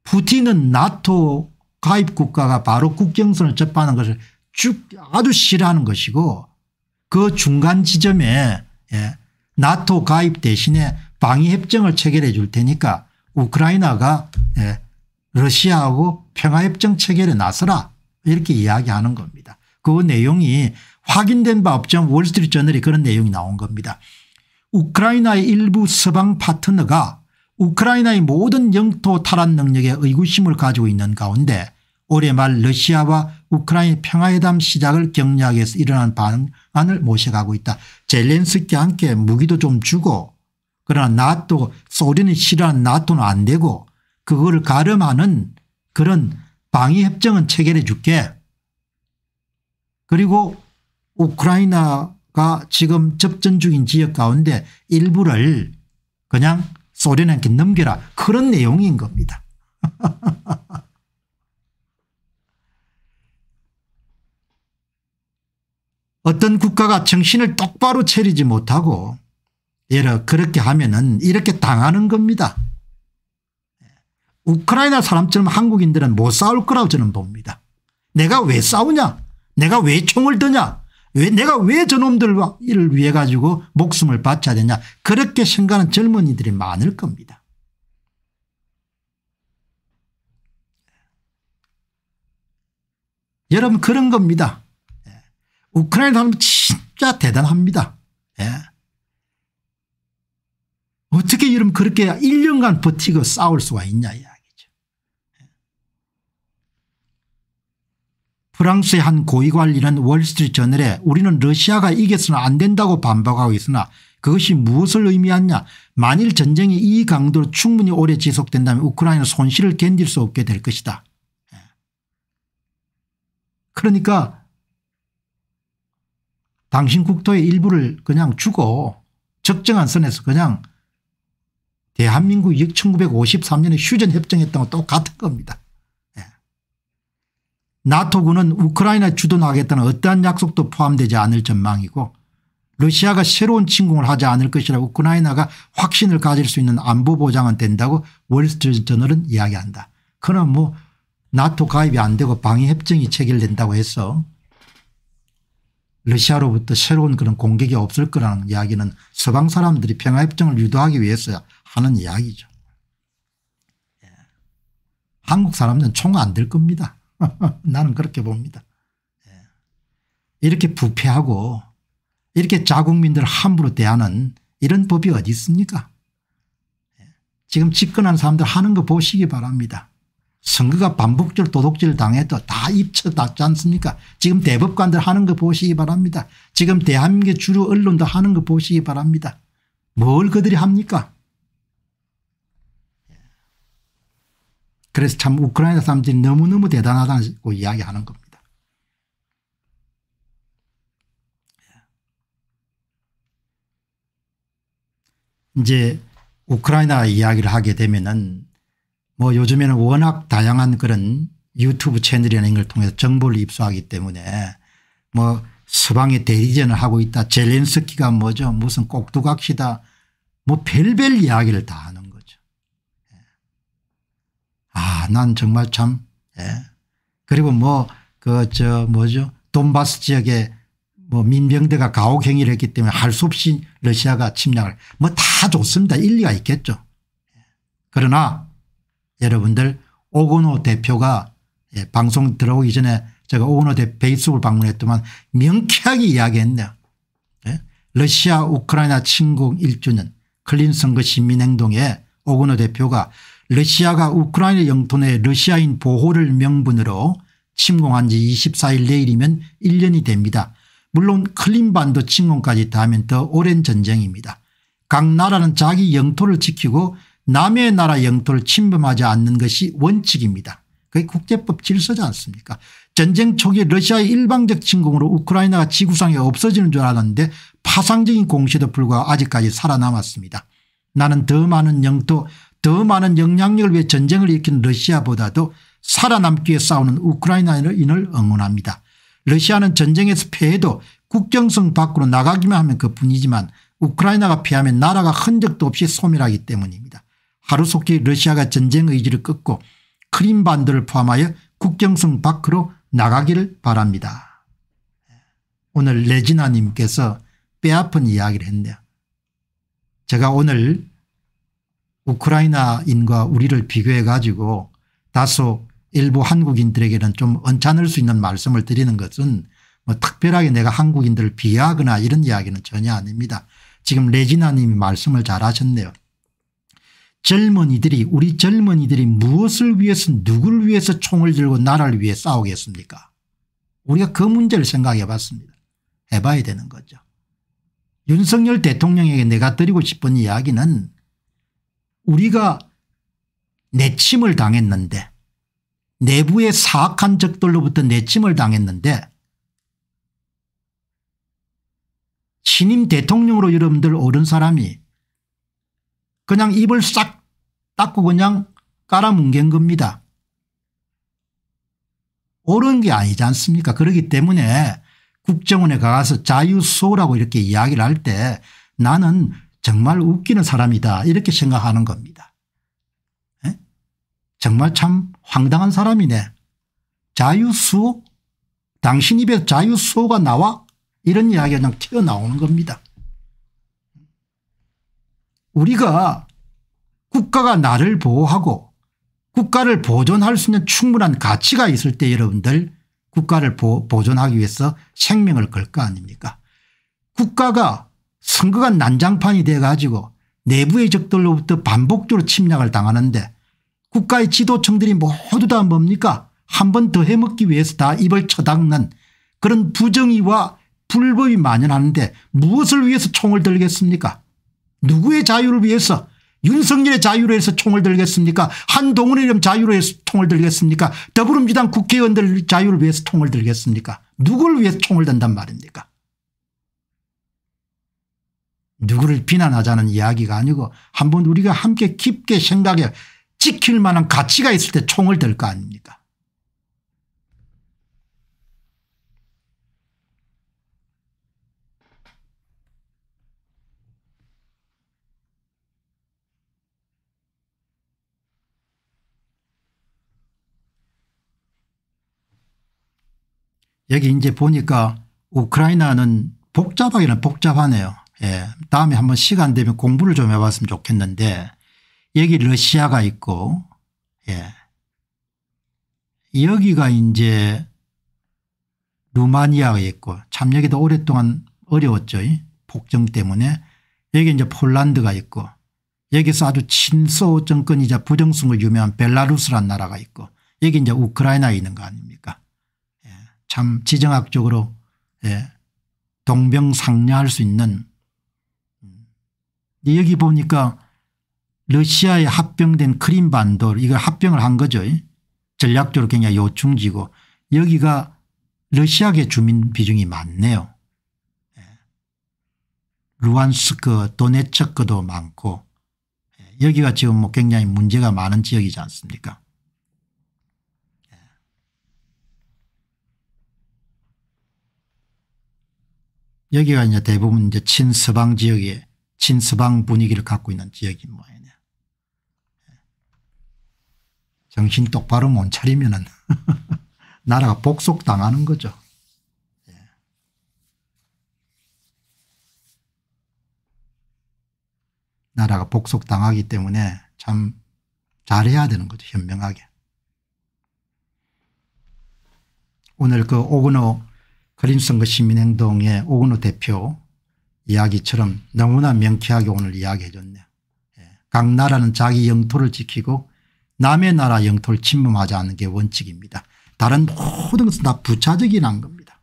푸틴은 나토 가입 국가가 바로 국경선을 접하는 것을 쭉 아주 싫어하는 것이고 그 중간 지점에 예. 나토 가입 대신에 방위협정을 체결해 줄 테니까 우크라이나가 예. 러시아하고 평화협정 체결에 나서라 이렇게 이야기하는 겁니다. 그 내용이 확인된 바 없지만 월스트리트저널이 그런 내용이 나온 겁니다. 우크라이나의 일부 서방 파트너가 우크라이나의 모든 영토 탈환 능력에 의구심을 가지고 있는 가운데 올해 말 러시아와 우크라이나 평화회담 시작을 격려하기 위해서 일어난 반응안을 모셔가고 있다. 젤렌스키와 함께 무기도 좀 주고 그러나 나토 소련이 싫어하는 나토는 안 되고 그거를 가름하는 그런 방위협정은 체결해 줄게. 그리고 우크라이나가 지금 접전 중인 지역 가운데 일부를 그냥 소련한게 넘겨라 그런 내용인 겁니다. [LAUGHS] 어떤 국가가 정신을 똑바로 차리지 못하고 예를 그렇게 하면 은 이렇게 당하는 겁니다. 우크라이나 사람처럼 한국인들은 못 뭐 싸울 거라고 저는 봅니다. 내가 왜 싸우냐 내가 왜 총을 드냐 왜 내가 왜 저놈들을 위해 가지고 목숨을 바쳐야 되냐 그렇게 생각하는 젊은이들이 많을 겁니다. 여러분 그런 겁니다. 예. 우크라이나 사람 진짜 대단합니다. 예. 어떻게 여러분 그렇게 1년간 버티고 싸울 수가 있냐. 프랑스의 한 고위관리는 월스트리트저널에 우리는 러시아가 이겨서는 안 된다고 반박하고 있으나 그것이 무엇을 의미하냐 만일 전쟁이 이 강도로 충분히 오래 지속된다면 우크라이나 손실을 견딜 수 없게 될 것이다. 예. 그러니까 당신 국토의 일부를 그냥 주고 적정한 선에서 그냥 대한민국 1953년에 휴전협정했던 거 똑같은 겁니다. 나토군은 우크라이나 주둔하겠다는 어떠한 약속도 포함되지 않을 전망이고 러시아가 새로운 침공을 하지 않을 것이라 우크라이나가 확신을 가질 수 있는 안보 보장은 된다고 월스트리트저널은 이야기한다. 그러나 뭐 나토 가입이 안 되고 방위협정이 체결된다고 해서 러시아로부터 새로운 그런 공격이 없을 거라는 이야기는 서방 사람들이 평화협정을 유도하기 위해서 하는 이야기죠. 예. 한국 사람들은 총 안 될 겁니다. [LAUGHS] 나는 그렇게 봅니다. 예. 이렇게 부패하고 이렇게 자국민들 함부로 대하는 이런 법이 어디 있습니까 예. 지금 집권한 사람들 하는 거 보시기 바랍니다. 선거가 반복적 도둑질 당해도 다 입쳐닿지 않습니까 지금 대법관들 하는 거 보시기 바랍니다. 지금 대한민국 의 주류 언론도 하는 거 보시기 바랍니다. 뭘 그들이 합니까 그래서 참 우크라이나 사람들이 너무너무 대단하다고 이야기하는 겁니다. 예. 이제 우크라이나 이야기를 하게 되면은 뭐 요즘에는 워낙 다양한 그런 유튜브 채널이라는 걸 통해서 정보를 입수하기 때문에 뭐 서방의 대리전을 하고 있다 젤렌스키가 뭐죠 무슨 꼭두각시다 뭐 별별 이야기를 다 하는 난 정말 참, 예. 그리고 뭐, 그, 저, 뭐죠. 돈바스 지역에 뭐 민병대가 가혹행위를 했기 때문에 할 수 없이 러시아가 침략을 뭐 다 좋습니다. 일리가 있겠죠. 예. 그러나 여러분들 오건호 대표가 예, 방송 들어오기 전에 제가 오건호 대 페이스북을 방문했더만 명쾌하게 이야기했네요. 예? 러시아 우크라이나 침공 1주년 클린 선거 시민행동에 오건호 대표가 러시아가 우크라이나 영토 내 러시아인 보호를 명분으로 침공한 지 24일 내일이면 1년이 됩니다. 물론 클린반도 침공까지 다하면 더 오랜 전쟁입니다. 각 나라는 자기 영토를 지키고 남의 나라 영토를 침범하지 않는 것이 원칙입니다. 그게 국제법 질서지 않습니까 전쟁 초기 러시아의 일방적 침공으로 우크라이나가 지구상에 없어지는 줄 알았는데 파상적인 공시도 불과 아직까지 살아남았습니다. 나는 더 많은 영토 더 많은 영향력을 위해 전쟁을 일으킨 러시아보다도 살아남기 위해 싸우는 우크라이나인을 응원합니다. 러시아는 전쟁에서 패해도 국경성 밖으로 나가기만 하면 그뿐이지만 우크라이나가 패하면 나라가 흔적도 없이 소멸하기 때문입니다. 하루속히 러시아가 전쟁 의지를 끊고 크림반도를 포함하여 국경성 밖으로 나가기를 바랍니다. 오늘 레지나님께서 뼈아픈 이야기를 했네요. 제가 오늘 우크라이나인과 우리를 비교해 가지고 다소 일부 한국인들에게는 좀 언짢을 수 있는 말씀을 드리는 것은 뭐 특별하게 내가 한국인들을 비하하거나 이런 이야기는 전혀 아닙니다. 지금 레지나 님이 말씀을 잘 하셨네요. 젊은이들이 우리 젊은이들이 무엇을 위해서 누구를 위해서 총을 들고 나라를 위해 싸우겠습니까 우리가 그 문제를 생각해 봤습니다. 해봐야 되는 거죠. 윤석열 대통령에게 내가 드리고 싶은 이야기는 우리가 내침을 당했는데 내부의 사악한 적들로부터 내침을 당했는데 신임 대통령으로 여러분들 오른 사람이 그냥 입을 싹 닦고 그냥 깔아뭉갠 겁니다. 옳은 게 아니지 않습니까 그렇기 때문에 국정원에 가서 자유수호라고 이렇게 이야기를 할 때 나는 정말 웃기는 사람이다 이렇게 생각하는 겁니다. 에? 예? 정말 참 황당한 사람이네. 자유수호? 당신 입에 자유수호가 나와? 이런 이야기가 그냥 튀어나오는 겁니다. 우리가 국가가 나를 보호하고 국가를 보존할 수 있는 충분한 가치가 있을 때 여러분들 국가를 보존하기 위해서 생명을 걸거 아닙니까 국가가 선거가 난장판이 돼가지고 내부의 적들로부터 반복적으로 침략을 당하는데 국가의 지도층들이 모두 다 뭡니까 한 번 더 해먹기 위해서 다 입을 쳐닦는 그런 부정의와 불법이 만연하는데 무엇을 위해서 총을 들겠습니까 누구의 자유를 위해서 윤석열의 자유를 위해서 총을 들겠습니까 한동훈의 이름 자유를 위해서 총을 들겠습니까 더불어민주당 국회의원들 자유를 위해서 총을 들겠습니까 누구를 위해서 총을 든단 말입니까 누구를 비난하자는 이야기가 아니고 한번 우리가 함께 깊게 생각해 지킬 만한 가치가 있을 때 총을 들 거 아닙니까 여기 이제 보니까 우크라이나는 복잡하기는 복잡하네요. 예. 다음에 한 번 시간 되면 공부를 좀 해봤으면 좋겠는데 여기 러시아가 있고 예. 여기가 이제 루마니아가 있고 참 여기도 오랫동안 어려웠죠. 폭정 때문에 여기 이제 폴란드가 있고 여기서 아주 친소 정권이자 부정승으 유명한 벨라루스란 나라가 있고 여기 이제 우크라이나에 있는 거 아닙니까 예. 참 지정학적으로 예. 동병상련할 수 있는 여기 보니까 러시아에 합병된 크림반도 이걸 합병을 한 거죠. 전략적으로 굉장히 요충지고 여기가 러시아계 주민 비중이 많네요. 예. 루안스크 도네츠크도 많고 예. 여기가 지금 뭐 굉장히 문제가 많은 지역이지 않습니까 예. 여기가 이제 대부분 이제 친서방 지역에 친서방 분위기를 갖고 있는 지역인 모양이네요. 정신 똑바로 못 차리면 [LAUGHS] 나라가 복속당하는 거죠. 예. 나라가 복속당하기 때문에 참 잘해야 되는 거죠. 현명하게. 오늘 그 오근호 그림선거 시민행동의 오근호 대표 이야기처럼 너무나 명쾌하게 오늘 이야기해 줬네. 예. 각 나라는 자기 영토를 지키고 남의 나라 영토를 침범하지 않는 게 원칙입니다. 다른 모든 것은 다 부차적인 한 겁니다.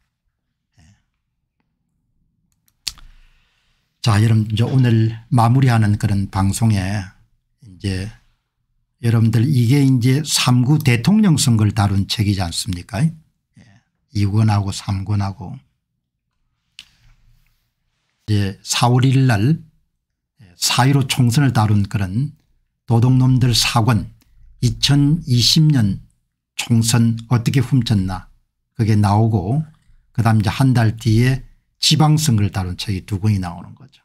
예. 자 여러분 이제 오늘 마무리하는 그런 방송에 이제 여러분들 이게 이제 3구 대통령 선거를 다룬 책이지 않습니까 2권하고 예. 3권하고 이제 4월 1일 날 4 1 5 총선을 다룬 그런 도둑놈들 사권 2020년 총선 어떻게 훔쳤나 그게 나오고 그다음 이제 한 달 뒤에 지방선거를 다룬 책이 두 권이 나오는 거죠.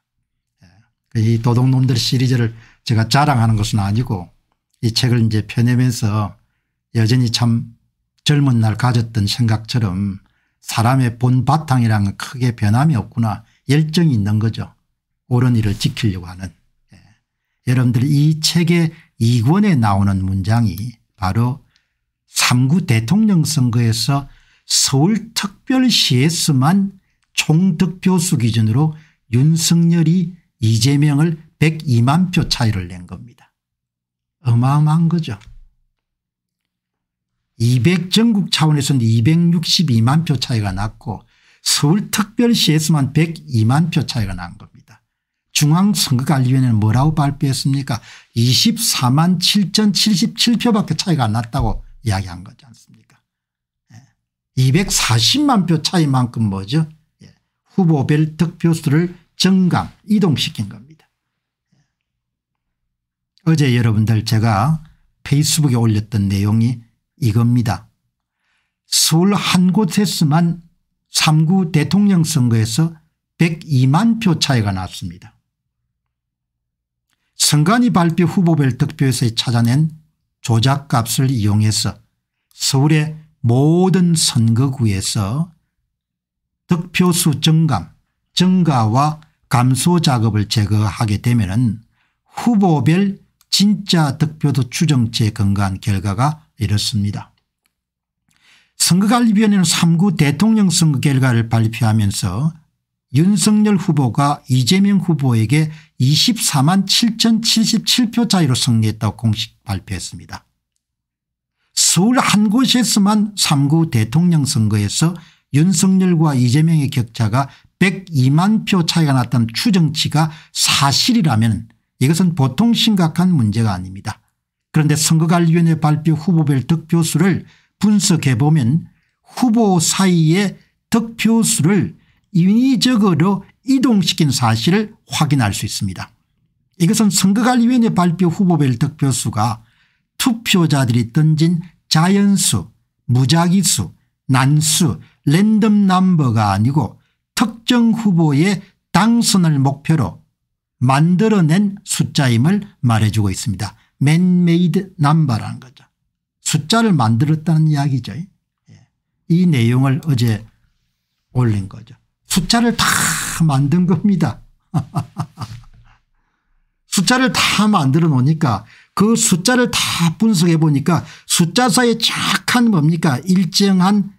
예, 그 이 도둑놈들 시리즈를 제가 자랑하는 것은 아니고 이 책을 이제 펴내면서 여전히 참 젊은 날 가졌던 생각처럼 사람의 본 바탕이랑은 크게 변함이 없구나 열정이 있는 거죠. 옳은 일을 지키려고 하는. 예. 여러분들 이 책의 2권에 나오는 문장이 바로 3구 대통령 선거에서 서울특별시에서만 총득표수 기준으로 윤석열이 이재명을 102만 표 차이를 낸 겁니다. 어마어마한 거죠. 200 전국 차원에서는 262만 표 차이가 났고 서울특별시에서만 102만 표 차이가 난 겁니다. 중앙선거관리위원회는 뭐라고 발표했습니까 24만 7,077표밖에 차이가 안 났다고 이야기한 거지 않습니까 240만 예. 표 차이만큼 뭐죠 예. 후보별 득표수를 정강 이동시킨 겁니다. 예. 어제 여러분들 제가 페이스북에 올렸던 내용이 이겁니다. 서울 한 곳에서만 3구 대통령 선거에서 102만 표 차이가 났습니다. 선관위 발표 후보별 득표에서 찾아낸 조작값을 이용해서 서울의 모든 선거구에서 득표수 증감 증가와 감소 작업을 제거하게 되면 후보별 진짜 득표도 추정치에 근거한 결과가 이렇습니다. 선거관리위원회는 3구 대통령 선거 결과를 발표하면서 윤석열 후보가 이재명 후보에게 24만 7077표 차이로 승리했다고 공식 발표했습니다. 서울 한 곳에서만 3구 대통령 선거에서 윤석열과 이재명의 격차가 102만 표 차이가 났던 추정치가 사실이라면 이것은 보통 심각한 문제가 아닙니다. 그런데 선거관리위원회 발표 후보별 득표수를 분석해 보면 후보 사이의 득표수를 인위적으로 이동시킨 사실을 확인할 수 있습니다. 이것은 선거관리위원회 발표 후보별 득표수가 투표자들이 던진 자연수, 무작위수, 난수, 랜덤 넘버가 아니고 특정 후보의 당선을 목표로 만들어낸 숫자임을 말해주고 있습니다. 맨메이드 남바라는 거죠. 숫자를 만들었다는 이야기죠. 예. 이 내용을 어제 올린 거죠. 숫자를 다 만든 겁니다. [LAUGHS] 숫자를 다 만들어 놓으니까 그 숫자를 다 분석해 보니까 숫자 사이에 착한 뭡니까 일정한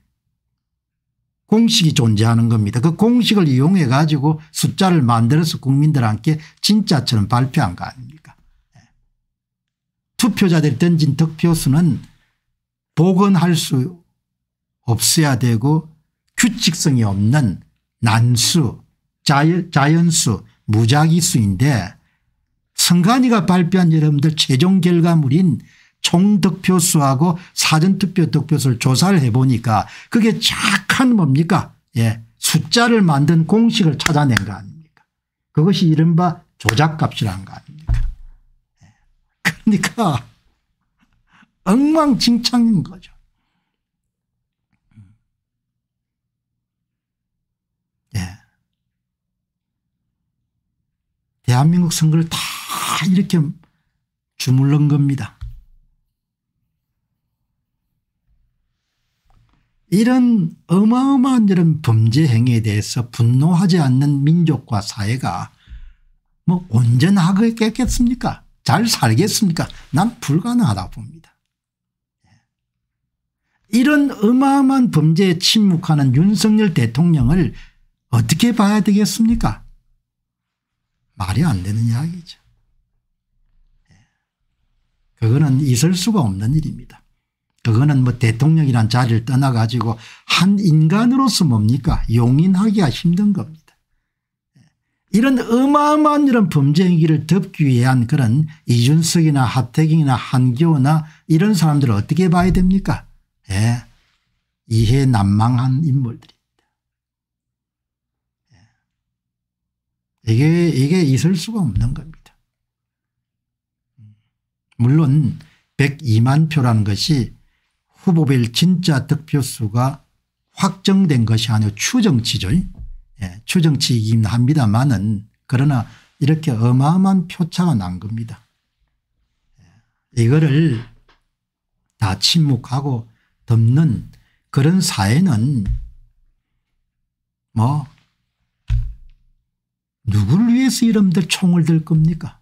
공식이 존재하는 겁니다. 그 공식을 이용해 가지고 숫자를 만들어서 국민들한테 진짜처럼 발표한 거 아닙니까 예. 투표자들이 던진 득표수는 복원할 수 없어야 되고 규칙성이 없는 난수 자연, 수 무작위수인데 성관위가 발표한 여러분들 최종 결과물인 총득표수하고 사전투표 득표수를 조사를 해보니까 그게 착한 뭡니까 예. 숫자를 만든 공식을 찾아낸 거 아닙니까 그것이 이른바 조작값이라는 거 아닙니까 예, 그러니까 엉망진창인 거죠. 예. 대한민국 선거를 다 이렇게 주물른 겁니다. 이런 어마어마한 이런 범죄 행위에 대해서 분노하지 않는 민족과 사회가 뭐 온전하겠습니까? 잘 살겠습니까? 난 불가능하다 봅니다. 이런 어마어마한 범죄에 침묵하는 윤석열 대통령을 어떻게 봐야 되겠습니까? 말이 안 되는 이야기죠. 예. 그거는 있을 수가 없는 일입니다. 그거는 뭐 대통령이란 자리를 떠나가지고 한 인간으로서 뭡니까 용인하기가 힘든 겁니다. 예. 이런 어마어마한 이런 범죄 행위를 덮기 위한 그런 이준석이나 하태경이나 한교나 이런 사람들을 어떻게 봐야 됩니까? 예. 이해 난망한 인물들입니다. 예. 이게 이게 있을 수가 없는 겁니다. 물론 102만 표라는 것이 후보별 진짜 득표수가 확정된 것이 아니고 추정치죠. 예, 추정치이긴 합니다만은 그러나 이렇게 어마어마한 표차가 난 겁니다. 예, 이거를 다 침묵하고 덮는 그런 사회는 뭐 누구를 위해서 이런들 총을 들 겁니까?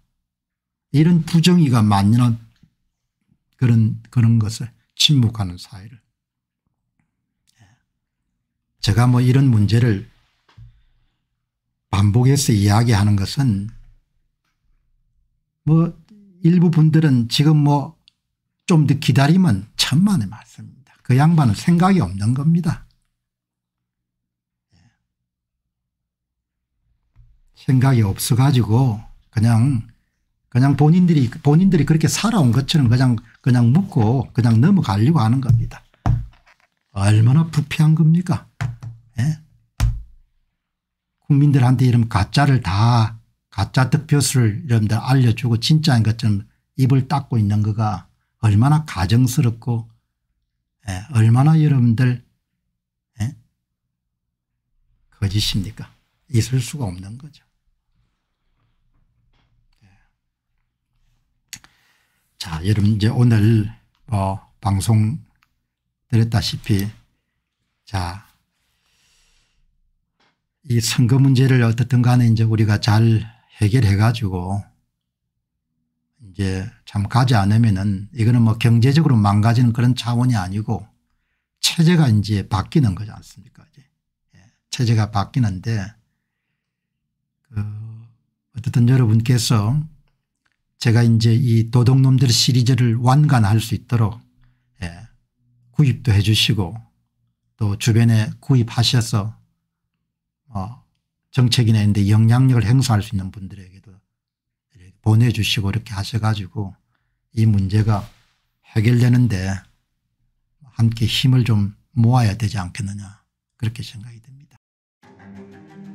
이런 부정의가 만연한 그런 그런 것을 침묵하는 사회를. 예. 제가 뭐 이런 문제를 반복해서 이야기하는 것은 뭐 일부 분들은 지금 뭐 좀 더 기다리면 천만의 말씀입니다. 그 양반은 생각이 없는 겁니다. 생각이 없어 가지고 그냥 그냥 본인들이 본인들이 그렇게 살아온 것처럼 그냥 그냥 묻고 그냥 넘어가려고 하는 겁니다. 얼마나 부패한 겁니까? 예? 국민들한테 이런 가짜를 다 가짜 득표수를 여러분들 알려주고 진짜인 것처럼 입을 닦고 있는 거가 얼마나 가정스럽고 예, 얼마나 여러분들 예? 거짓입니까? 있을 수가 없는 거죠. 예. 자, 여러분 이제 오늘 뭐 방송 드렸다시피 자, 이 선거 문제를 어떻든 간에 이제 우리가 잘 해결해 가지고 이제 참 가지 않으면은 이거는 뭐 경제적으로 망가지는 그런 차원이 아니고 체제가 이제 바뀌는 거지 않습니까? 이제 예, 체제가 바뀌는데 그 어쨌든 여러분께서 제가 이제 이 도둑놈들 시리즈를 완간할 수 있도록 예, 구입도 해 주시고 또 주변에 구입하셔서 어 정책이나 이런 데 영향력을 행사할 수 있는 분들에게도 보내주시고 이렇게 하셔가지고 이 문제가 해결되는데 함께 힘을 좀 모아야 되지 않겠느냐 그렇게 생각이 듭니다.